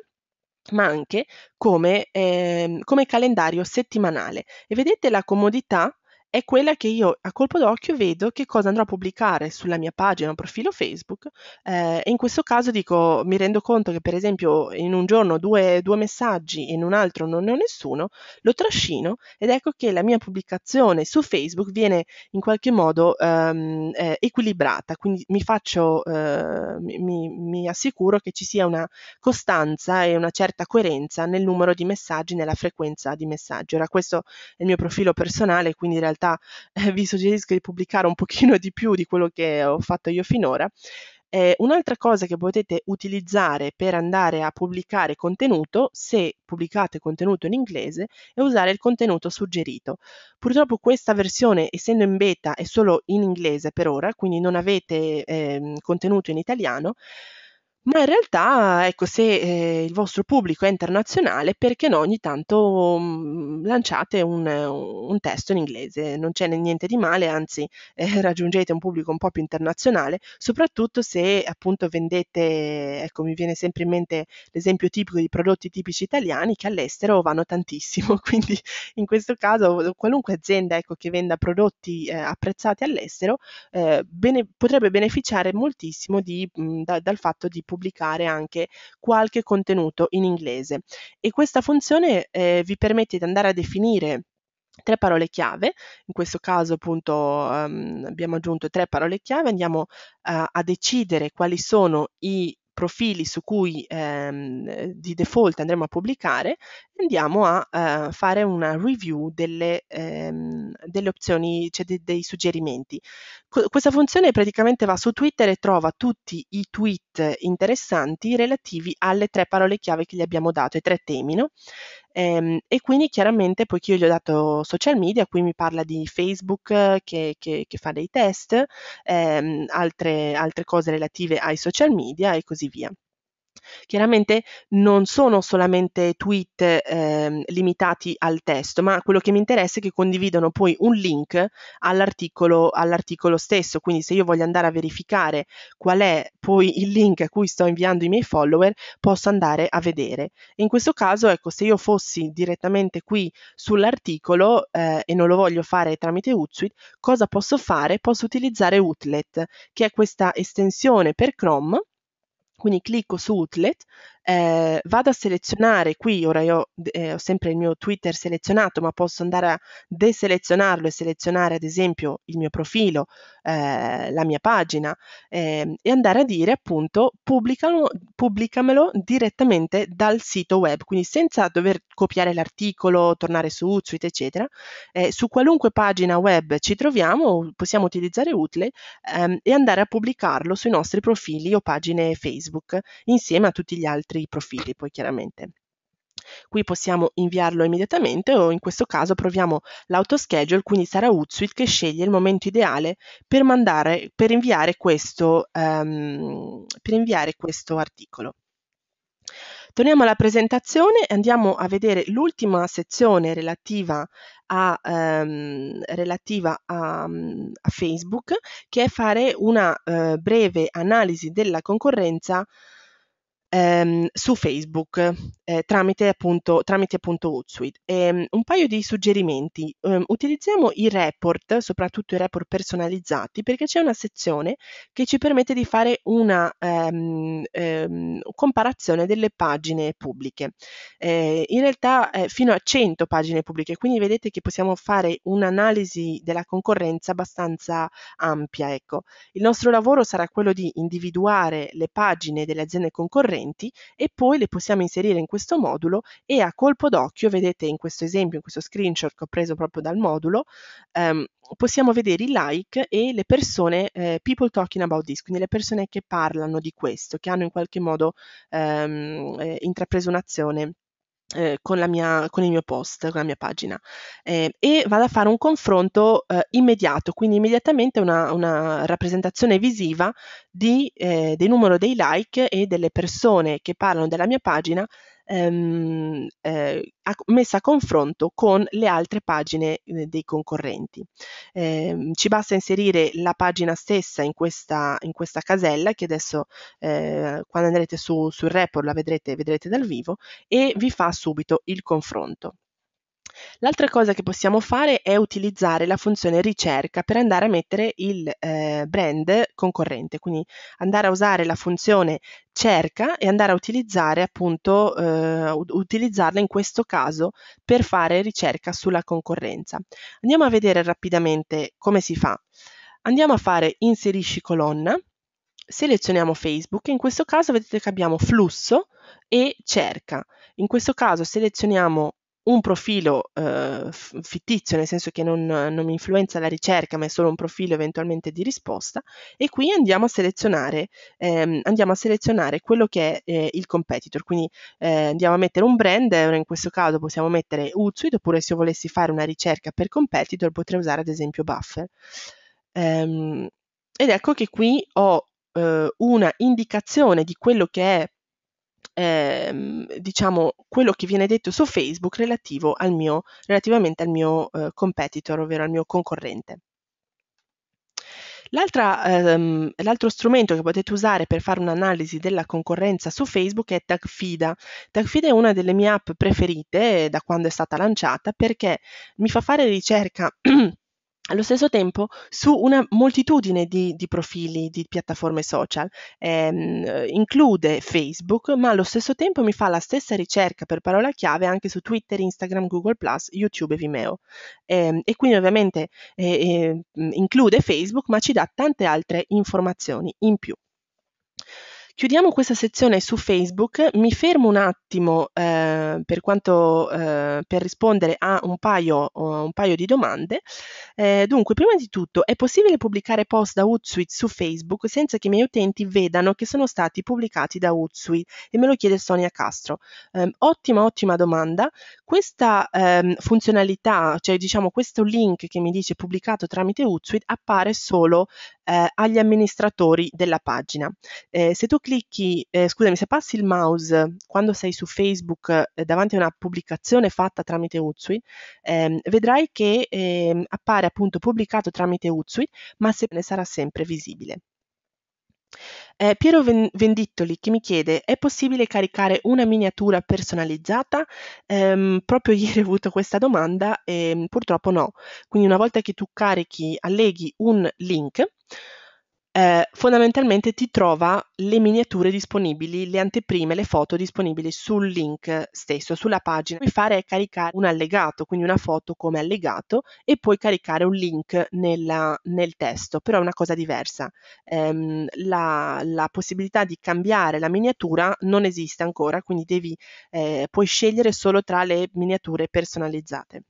ma anche come, eh, come, calendario settimanale. E vedete la comodità è quella che io a colpo d'occhio vedo che cosa andrò a pubblicare sulla mia pagina o profilo Facebook eh, e in questo caso dico, mi rendo conto che per esempio in un giorno due, due messaggi e in un altro non ne ho nessuno, lo trascino ed ecco che la mia pubblicazione su Facebook viene in qualche modo ehm, eh, equilibrata, quindi mi, faccio, eh, mi, mi assicuro che ci sia una costanza e una certa coerenza nel numero di messaggi, nella frequenza di messaggi. Ora questo è il mio profilo personale, quindi in realtà realtà eh, vi suggerisco di pubblicare un pochino di più di quello che ho fatto io finora. Eh, un'altra cosa che potete utilizzare per andare a pubblicare contenuto, se pubblicate contenuto in inglese, è usare il contenuto suggerito. Purtroppo questa versione, essendo in beta, è solo in inglese per ora, quindi non avete eh, contenuto in italiano. Ma in realtà, ecco, se eh, il vostro pubblico è internazionale, perché no, ogni tanto mh, mm, lanciate un, eh, un, testo in inglese, non c'è niente di male, anzi <laughs> eh, raggiungete un pubblico un po' più internazionale, soprattutto se appunto vendete, ecco, mi viene sempre in mente l'esempio tipico di prodotti tipici italiani che all'estero vanno tantissimo, <laughs> quindi in questo caso qualunque azienda ecco, che venda prodotti eh, apprezzati all'estero eh, bene, potrebbe beneficiare moltissimo di, mh, mm, da, dal fatto di pubblicare anche qualche contenuto in inglese e questa funzione eh, vi permette di andare a definire tre parole chiave, in questo caso appunto um, abbiamo aggiunto tre parole chiave, andiamo uh, a decidere quali sono i profili su cui ehm, di default andremo a pubblicare, andiamo a eh, fare una review delle, ehm, delle opzioni, cioè de- dei suggerimenti. Co- questa funzione praticamente va su Twitter e trova tutti i tweet interessanti relativi alle tre parole chiave che gli abbiamo dato, ai tre temi. No? Ehm, e quindi chiaramente, poiché io gli ho dato social media, qui mi parla di Facebook eh, che, che, che fa dei test, ehm, altre, altre cose relative ai social media e così via. Chiaramente non sono solamente tweet eh, limitati al testo, ma quello che mi interessa è che condividano poi un link all'articolo, all'articolo stesso, quindi se io voglio andare a verificare qual è poi il link a cui sto inviando i miei follower, posso andare a vedere. In questo caso, ecco, se io fossi direttamente qui sull'articolo eh, e non lo voglio fare tramite Hootsuite, cosa posso fare? Posso utilizzare Utlet, che è questa estensione per Chrome quindi clicco su Outlet, eh, vado a selezionare qui, ora io eh, ho sempre il mio Twitter selezionato, ma posso andare a deselezionarlo e selezionare ad esempio il mio profilo, eh, la mia pagina ehm, e andare a dire appunto pubblicamelo direttamente dal sito web, quindi senza dover copiare l'articolo, tornare su Hootsuite, eccetera. Eh, su qualunque pagina web ci troviamo, possiamo utilizzare Hootsuite ehm, e andare a pubblicarlo sui nostri profili o pagine Facebook insieme a tutti gli altri nostri profili, poi chiaramente. Qui possiamo inviarlo immediatamente o in questo caso proviamo l'autoschedule, quindi sarà Hootsuite che sceglie il momento ideale per, mandare, per, inviare, questo, um, per inviare questo articolo. Torniamo alla presentazione e andiamo a vedere l'ultima sezione relativa, a, um, relativa a, um, a, Facebook, che è fare una uh, breve analisi della concorrenza ehm, su Facebook eh, tramite appunto, tramite appunto Hootsuite. E, ehm, un paio di suggerimenti. Eh, utilizziamo i report, soprattutto i report personalizzati, perché c'è una sezione che ci permette di fare una ehm, ehm, comparazione delle pagine pubbliche. Eh, in realtà eh, fino a 100 pagine pubbliche, quindi vedete che possiamo fare un'analisi della concorrenza abbastanza ampia. Ecco. Il nostro lavoro sarà quello di individuare le pagine delle aziende concorrenti frequenti e poi le possiamo inserire in questo modulo e a colpo d'occhio, vedete in questo esempio, in questo screenshot che ho preso proprio dal modulo, ehm, possiamo vedere i like e le persone, eh, people talking about this, quindi le persone che parlano di questo, che hanno in qualche modo ehm, eh, intrapreso un'azione eh, con, mia, con, il mio post, con la mia pagina eh, e vado a fare un confronto eh, immediato, quindi immediatamente una, una rappresentazione visiva di, eh, del numero dei like e delle persone che parlano della mia pagina ehm, eh, messa a confronto con le altre pagine eh, dei concorrenti. Eh, ci basta inserire la pagina stessa in questa, in questa casella che adesso eh, quando andrete su, sul report la vedrete, vedrete dal vivo e vi fa subito il confronto. L'altra cosa che possiamo fare è utilizzare la funzione ricerca per andare a mettere il eh, brand concorrente, quindi andare a usare la funzione cerca e andare a utilizzare appunto eh, utilizzarla in questo caso per fare ricerca sulla concorrenza. Andiamo a vedere rapidamente come si fa. Andiamo a fare inserisci colonna, selezioniamo Facebook, in questo caso vedete che abbiamo flusso e cerca. In questo caso selezioniamo un profilo eh, fittizio, nel senso che non, non, mi influenza la ricerca, ma è solo un profilo eventualmente di risposta, e qui andiamo a selezionare, ehm, andiamo a selezionare quello che è eh, il competitor, quindi eh, andiamo a mettere un brand, in questo caso possiamo mettere Utsweet, oppure se io volessi fare una ricerca per competitor potrei usare ad esempio Buffer. Ehm, ed ecco che qui ho eh, una indicazione di quello che è ehm, diciamo, quello che viene detto su Facebook relativo al mio, relativamente al mio eh, competitor, ovvero al mio concorrente. Ehm, l'altro strumento che potete usare per fare un'analisi della concorrenza su Facebook è TagFida. TagFida è una delle mie app preferite da quando è stata lanciata perché mi fa fare ricerca <clears throat> Allo stesso tempo, su una moltitudine di, di profili di piattaforme social, ehm, include Facebook, ma allo stesso tempo mi fa la stessa ricerca per parola chiave anche su Twitter, Instagram, Google YouTube e Vimeo. Eh, e quindi ovviamente eh, eh, include Facebook, ma ci dà tante altre informazioni in più. Chiudiamo questa sezione su Facebook, mi fermo un attimo eh, per, quanto, eh, per, rispondere a un paio, uh, un paio di domande. Eh, dunque, prima di tutto, è possibile pubblicare post da Hootsuite su Facebook senza che i miei utenti vedano che sono stati pubblicati da Hootsuite? E me lo chiede Sonia Castro. Ehm, ottima, ottima domanda. Questa ehm, funzionalità, cioè diciamo questo link che mi dice pubblicato tramite Hootsuite, appare solo eh, agli amministratori della pagina. Eh, se tu clicchi, eh, scusami, se passi il mouse quando sei su Facebook eh, davanti a una pubblicazione fatta tramite Hootsuite, ehm, vedrai che ehm, appare appunto pubblicato tramite Hootsuite, ma se ne sarà sempre visibile. Eh, Piero Vendittoli che mi chiede è possibile caricare una miniatura personalizzata? Ehm, proprio <laughs> ieri ho avuto questa domanda e ehm, purtroppo no. Quindi una volta che tu carichi, alleghi un link, eh, fondamentalmente ti trova le miniature disponibili, le anteprime, le foto disponibili sul link stesso, sulla pagina. Puoi fare è caricare un allegato, quindi una foto come allegato e puoi caricare un link nella, nel testo, però è una cosa diversa. Ehm, la, la, possibilità di cambiare la miniatura non esiste ancora, quindi devi, eh, puoi scegliere solo tra le miniature personalizzate.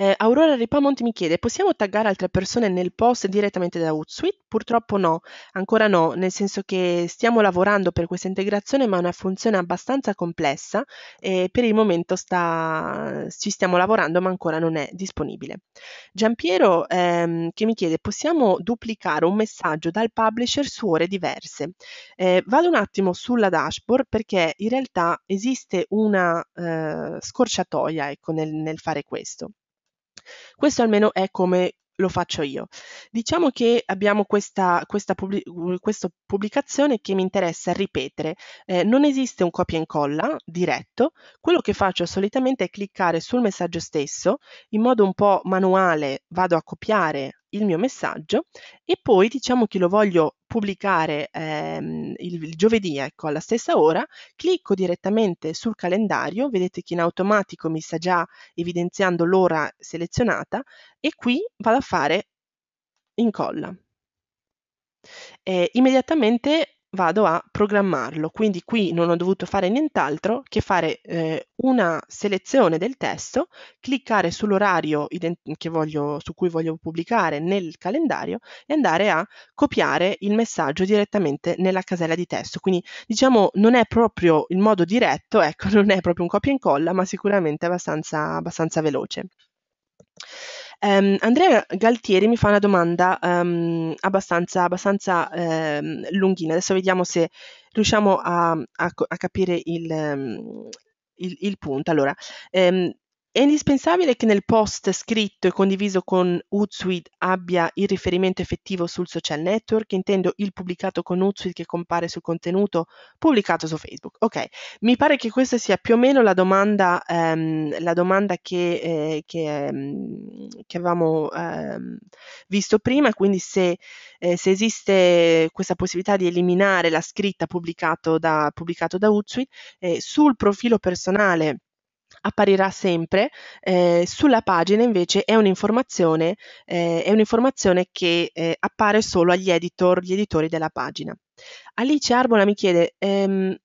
Eh, Aurora Ripamonti mi chiede, possiamo taggare altre persone nel post direttamente da Hootsuite? Purtroppo no, ancora no, nel senso che stiamo lavorando per questa integrazione, ma è una funzione abbastanza complessa e per il momento sta, ci stiamo lavorando, ma ancora non è disponibile. Giampiero ehm, che mi chiede, possiamo duplicare un messaggio dal publisher su ore diverse? Eh, vado un attimo sulla dashboard perché in realtà esiste una eh, scorciatoia ecco, nel, nel fare questo. Questo almeno è come lo faccio io. Diciamo che abbiamo questa, questa, pubblic- questa pubblicazione che mi interessa ripetere. Eh, non esiste un copia e incolla diretto. Quello che faccio solitamente è cliccare sul messaggio stesso, in modo un po' manuale vado a copiare il mio messaggio e poi diciamo che lo voglio pubblicare ehm, il, il, giovedì ecco alla stessa ora clicco direttamente sul calendario vedete che in automatico mi sta già evidenziando l'ora selezionata e qui vado a fare incolla e immediatamente vado a programmarlo. Quindi qui non ho dovuto fare nient'altro che fare eh, una selezione del testo, cliccare sull'orario ident- voglio, su cui voglio pubblicare nel calendario e andare a copiare il messaggio direttamente nella casella di testo. Quindi diciamo non è proprio il modo diretto, ecco, <laughs> non è proprio un copia e incolla, ma sicuramente abbastanza, abbastanza veloce. Um, Andrea Galtieri mi fa una domanda um, abbastanza, abbastanza um, lunghina, adesso vediamo se riusciamo a, a, a capire il, il, il, punto. Allora, ehm, è indispensabile che nel post scritto e condiviso con Hootsuite abbia il riferimento effettivo sul social network, intendo il pubblicato con Hootsuite che compare sul contenuto pubblicato su Facebook. Ok, mi pare che questa sia più o meno la domanda, ehm, la domanda che, eh, che, ehm, che avevamo ehm, visto prima, quindi se, eh, se, esiste questa possibilità di eliminare la scritta pubblicato da, pubblicato da Hootsuite eh, sul profilo personale apparirà sempre, eh, sulla pagina invece è un'informazione, eh, è un'informazione che eh, appare solo agli editor, gli editori della pagina. Alice Arbola mi chiede ehm,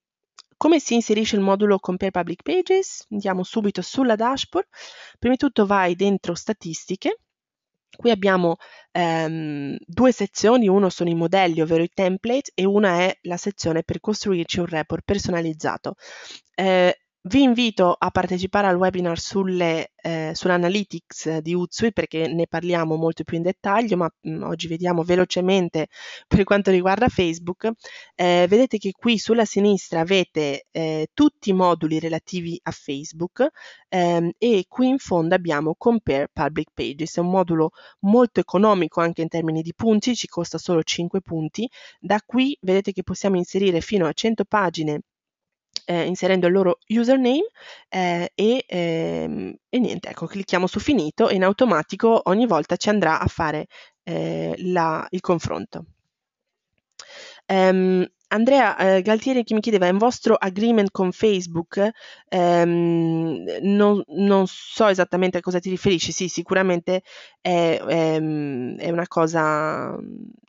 come si inserisce il modulo Compare Public Pages? Andiamo subito sulla dashboard. Prima di tutto vai dentro statistiche. Qui abbiamo ehm, due sezioni, uno sono i modelli, ovvero i template, e una è la sezione per costruirci un report personalizzato. Eh, vi invito a partecipare al webinar sulle, eh, sull'analytics di Utsui perché ne parliamo molto più in dettaglio, ma mh, mm, oggi vediamo velocemente <laughs> per quanto riguarda Facebook. Eh, vedete che qui sulla sinistra avete eh, tutti i moduli relativi a Facebook ehm, e qui in fondo abbiamo Compare Public Pages, è un modulo molto economico anche in termini di punti, ci costa solo 5 punti. Da qui vedete che possiamo inserire fino a 100 pagine eh, inserendo il loro username eh, e, ehm, e, niente, ecco, clicchiamo su finito e in automatico ogni volta ci andrà a fare eh, la, il confronto. Um, Andrea eh, Galtieri che mi chiedeva, è in vostro agreement con Facebook, ehm, non, non, so esattamente a cosa ti riferisci, sì, sicuramente è, è, ehm, è, una, cosa,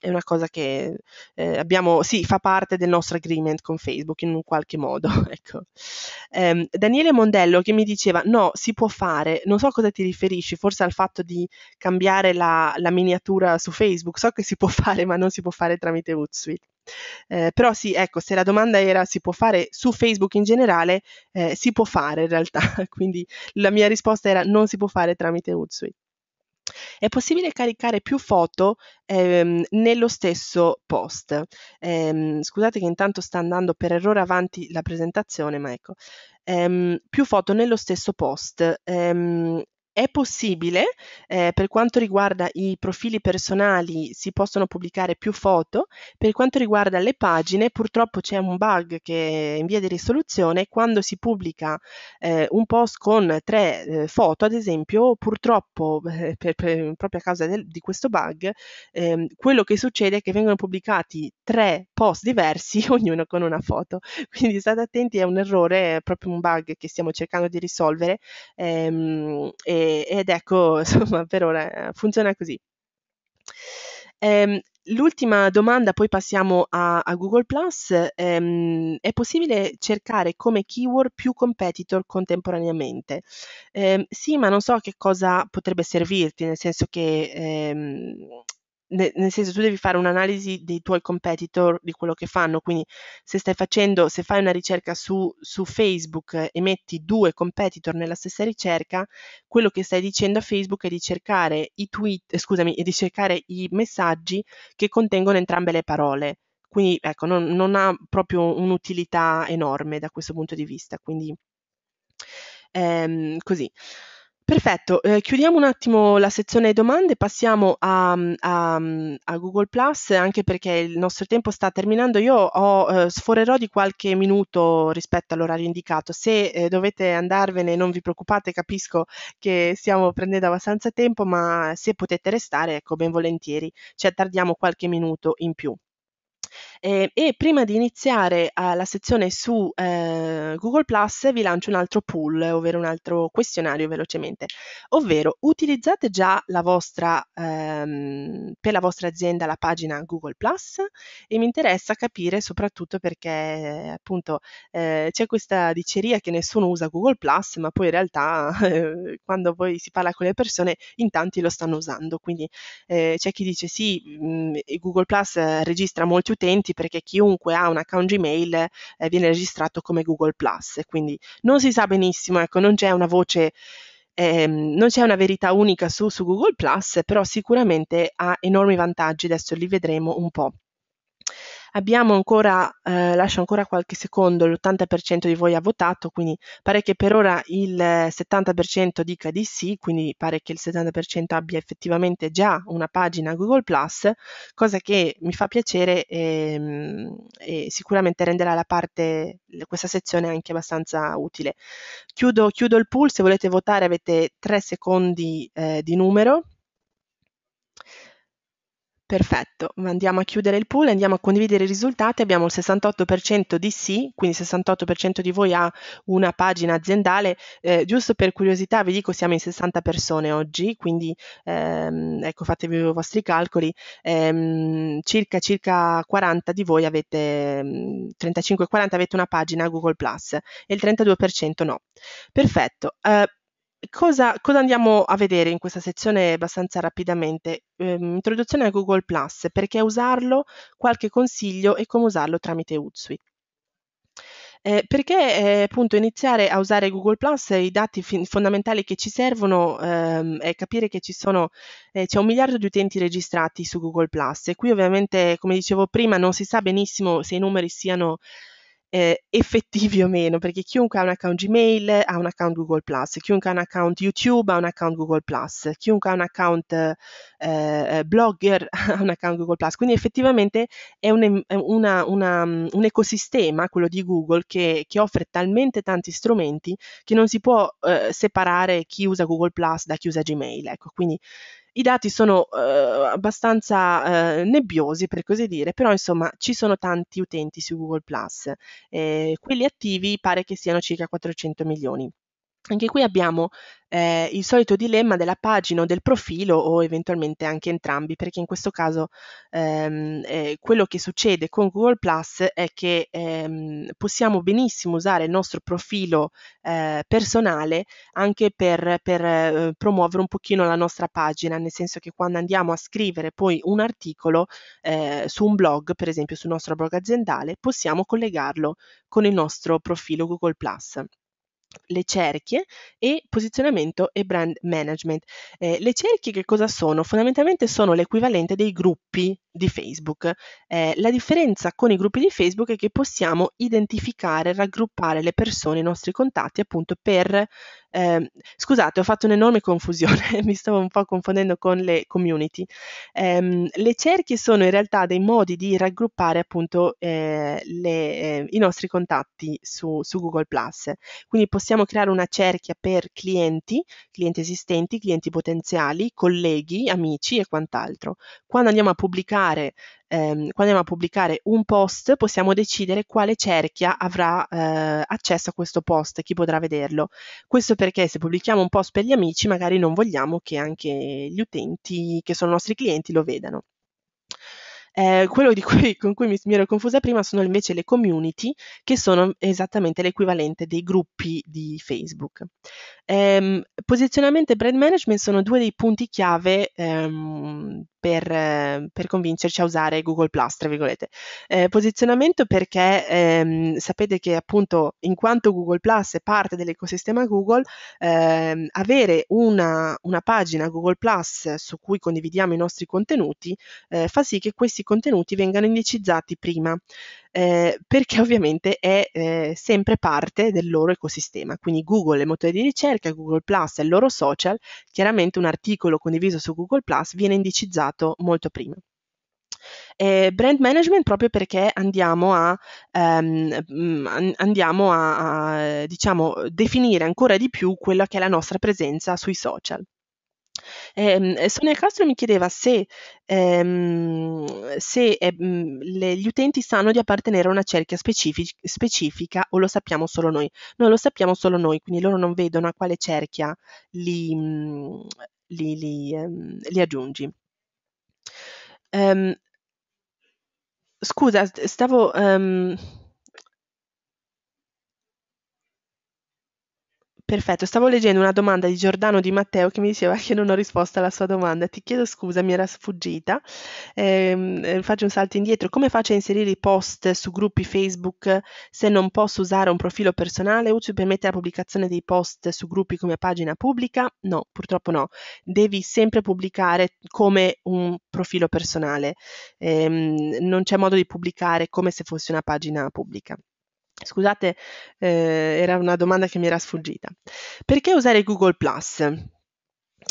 è una, cosa, che eh, abbiamo, sì, fa parte del nostro agreement con Facebook in un qualche modo. <laughs> ecco. eh, Daniele Mondello che mi diceva, no, si può fare, non so a cosa ti riferisci, forse al fatto di cambiare la, la miniatura su Facebook, so che si può <laughs> fare, ma non si può fare tramite Hootsuite. Eh, però sì, ecco, se la domanda era si può fare su Facebook in generale, eh, si può fare in realtà, <laughs> quindi la mia risposta era non si può fare tramite Hootsuite. È possibile caricare più foto ehm, nello stesso post. Ehm, scusate che intanto sta andando per errore avanti la presentazione, ma ecco. Ehm, più foto nello stesso post. Ehm, è possibile, eh, per quanto riguarda i profili personali si possono pubblicare più foto, per quanto riguarda le pagine purtroppo c'è un bug che è in via di risoluzione, quando si pubblica eh, un post con tre eh, foto, ad esempio, purtroppo eh, per, per, proprio a causa del, di questo bug, ehm, quello che succede è che vengono pubblicati tre post diversi, <laughs> ognuno con una foto. Quindi state attenti, è un errore, è proprio un bug che stiamo cercando di risolvere. Ehm, e, ed ecco, <laughs> insomma, per ora eh, funziona così. Ehm, l'ultima domanda, poi passiamo a, a Google ehm, è possibile cercare come keyword più competitor contemporaneamente? Ehm, sì, ma non so che cosa potrebbe servirti, nel senso che ehm, nel senso tu devi fare un'analisi dei tuoi competitor, di quello che fanno, quindi se stai facendo, se fai una ricerca su, su Facebook e metti due competitor nella stessa ricerca, quello che stai dicendo a Facebook è di cercare i tweet, eh, scusami, è di cercare i messaggi che contengono entrambe le parole. Quindi ecco, non, non ha proprio un'utilità enorme da questo punto di vista, quindi ehm, così. Perfetto, eh, chiudiamo un attimo la sezione domande, passiamo a, a, a Google Plus, anche perché il nostro tempo sta terminando. Io ho, eh, sforerò di qualche minuto rispetto all'orario indicato. Se eh, dovete andarvene, non vi preoccupate, capisco che stiamo prendendo abbastanza tempo, ma se potete restare, ecco, ben volentieri, ci attardiamo qualche minuto in più. Eh, e prima di iniziare eh, la sezione su eh, Google Plus vi lancio un altro pool, ovvero un altro questionario velocemente, ovvero utilizzate già la vostra, ehm, per la vostra azienda la pagina Google Plus e mi interessa capire soprattutto perché appunto eh, c'è questa diceria che nessuno usa Google Plus, ma poi in realtà <laughs> quando poi si parla con le persone in tanti lo stanno usando, quindi eh, c'è chi dice sì, mh, mm, Google Plus eh, registra molti utenti, utenti perché chiunque ha un account Gmail eh, viene registrato come Google Plus, quindi non si sa benissimo, ecco, non c'è una voce eh, non c'è una verità unica su, su Google Plus, però sicuramente ha enormi vantaggi, adesso li vedremo un po'. Abbiamo ancora, eh, lascio ancora qualche secondo, l'80% di voi ha votato, quindi pare che per ora il 70% dica di sì, quindi pare che il 70% abbia effettivamente già una pagina Google Plus, cosa che mi fa piacere e, ehm, e sicuramente renderà la parte, questa sezione anche abbastanza utile. Chiudo, chiudo il pool, se volete votare avete 3 secondi eh, di numero Perfetto, andiamo a chiudere il pool, andiamo a condividere i risultati, abbiamo il 68% di sì, quindi il 68% di voi ha una pagina aziendale, eh, giusto per curiosità vi dico siamo in 60 persone oggi, quindi ehm, ecco fatevi i vostri calcoli, ehm, circa, circa 40 di voi avete, 35-40 mm, avete una pagina Google Plus e il 32% no. Perfetto, eh, cosa, cosa, andiamo a vedere in questa sezione abbastanza rapidamente? Ehm, introduzione a Google Plus, perché usarlo, qualche consiglio e come usarlo tramite Utsuite. Eh, perché eh, appunto iniziare a usare Google Plus, i dati fin- fondamentali che ci servono ehm, è capire che ci sono, eh, c'è un miliardo di utenti registrati su Google Plus e qui ovviamente come dicevo prima non si sa benissimo se i numeri siano eh, effettivi o meno, perché chiunque ha un account Gmail ha un account Google Plus, chiunque ha un account YouTube ha un account Google Plus, chiunque ha un account eh, eh blogger <laughs> ha un account Google Plus. Quindi effettivamente è un, una, una, mm, un ecosistema, quello di Google, che, che, offre talmente tanti strumenti che non si può eh, separare chi usa Google Plus da chi usa Gmail. Ecco, quindi i dati sono eh, abbastanza eh, nebbiosi, per così dire, però insomma ci sono tanti utenti su Google Plus. Eh, quelli attivi pare che siano circa 400 milioni. Anche qui abbiamo eh, il solito dilemma della pagina o del profilo o eventualmente anche entrambi, perché in questo caso ehm, eh, quello che succede con Google Plus è che ehm, possiamo benissimo usare il nostro profilo eh, personale anche per, per eh, promuovere un pochino la nostra pagina, nel senso che quando andiamo a scrivere poi un articolo eh, su un blog, per esempio sul nostro blog aziendale, possiamo collegarlo con il nostro profilo Google Plus le cerchie e posizionamento e brand management. Eh, le cerchie che cosa sono? Fondamentalmente sono l'equivalente dei gruppi di Facebook. Eh, la differenza con i gruppi di Facebook è che possiamo identificare, raggruppare le persone, i nostri contatti appunto per eh, scusate, ho fatto un'enorme confusione, <laughs> mi stavo un po' confondendo con le community. Eh, le cerchie sono in realtà dei modi di raggruppare appunto eh, le, eh, i nostri contatti su, su Google Plus. Quindi possiamo creare una cerchia per clienti, clienti esistenti, clienti potenziali, colleghi, amici e quant'altro. Quando andiamo a pubblicare ehm, quando andiamo a pubblicare un post possiamo decidere quale cerchia avrà eh, accesso a questo post, chi potrà vederlo. Questo perché se pubblichiamo un post per gli amici magari non vogliamo che anche gli utenti che sono i nostri clienti lo vedano. Eh, quello cui, con cui mi, mi, ero confusa prima sono invece le community, che sono esattamente l'equivalente dei gruppi di Facebook. Eh, posizionamento e brand management sono due dei punti chiave ehm, per, ehm, per convincerci a usare Google Plus, tra virgolette. Eh, posizionamento perché ehm, sapete che appunto in quanto Google Plus è parte dell'ecosistema Google, ehm, avere una, una, pagina Google Plus su cui condividiamo i nostri contenuti eh, fa sì che questi contenuti vengano indicizzati prima eh, perché ovviamente è eh, sempre parte del loro ecosistema. Quindi Google, il motore di ricerca, Google Plus e il loro social, chiaramente un articolo condiviso su Google Plus viene indicizzato molto prima. Eh, brand management proprio perché andiamo a, ehm, mm, andiamo a, a diciamo, definire ancora di più quella che è la nostra presenza sui social. Ehm, Sonia Castro mi chiedeva se, ehm, se ehm, le, gli utenti sanno di appartenere a una cerchia specific- specifica o lo sappiamo solo noi. Noi lo sappiamo solo noi, quindi loro non vedono a quale cerchia li, li, li, ehm, li aggiungi. Ehm, scusa, stavo... Ehm, Perfetto, stavo leggendo una domanda di Giordano Di Matteo che mi diceva che non ho risposto alla sua domanda. Ti chiedo scusa, mi era sfuggita. Ehm, eh, faccio un salto indietro. Come faccio a inserire i post su gruppi Facebook se non posso usare un profilo personale? UCI permette la pubblicazione dei post su gruppi come pagina pubblica? No, purtroppo no. Devi sempre pubblicare come un profilo personale. Eh, non c'è modo di pubblicare come se fosse una pagina pubblica. Scusate, eh, era una domanda che mi era sfuggita. Perché usare Google Plus?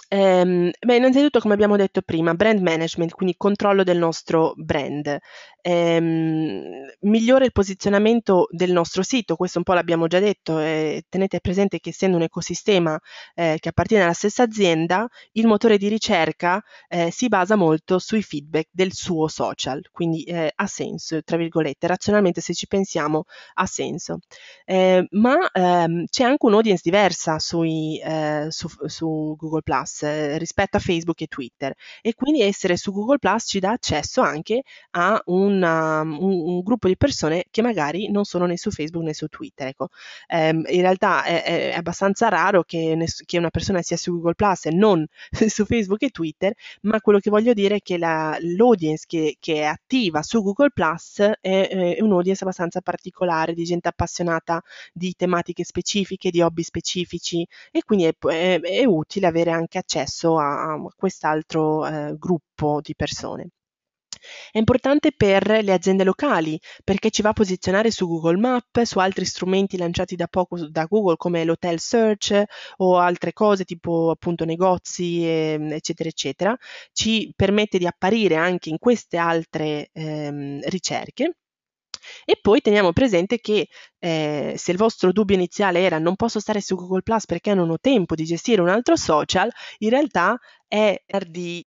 Ehm, beh, innanzitutto, come abbiamo detto prima, brand management, quindi controllo del nostro brand ehm, migliora il posizionamento del nostro sito, questo un po' l'abbiamo già detto, eh, tenete presente che essendo un ecosistema eh, che appartiene alla stessa azienda, il motore di ricerca eh, si basa molto sui feedback del suo social, quindi eh, ha senso, tra virgolette, razionalmente se ci pensiamo ha senso. Eh, ma ehm, c'è anche un'audience diversa sui, eh, su, su, Google Plus rispetto a Facebook e Twitter e quindi essere su Google Plus ci dà accesso anche a un una, um, un, un, gruppo di persone che magari non sono né su Facebook né su Twitter. Ecco. Eh, in realtà è, è abbastanza raro che, ness- che, una persona sia su Google Plus e non <laughs> su Facebook e Twitter, ma quello che voglio dire è che la, l'audience che, che, è attiva su Google Plus è, è un'audience abbastanza particolare di gente appassionata di tematiche specifiche, di hobby specifici e quindi è, è, è utile avere anche accesso a, a quest'altro eh, gruppo di persone. È importante per le aziende locali perché ci va a posizionare su Google Map, su altri strumenti lanciati da poco da Google come l'hotel search o altre cose tipo appunto negozi, ehm, eccetera, eccetera. Ci permette di apparire anche in queste altre ehm, ricerche. E poi teniamo presente che eh, se il vostro dubbio iniziale era non posso stare su Google Plus perché non ho tempo di gestire un altro social, in realtà è di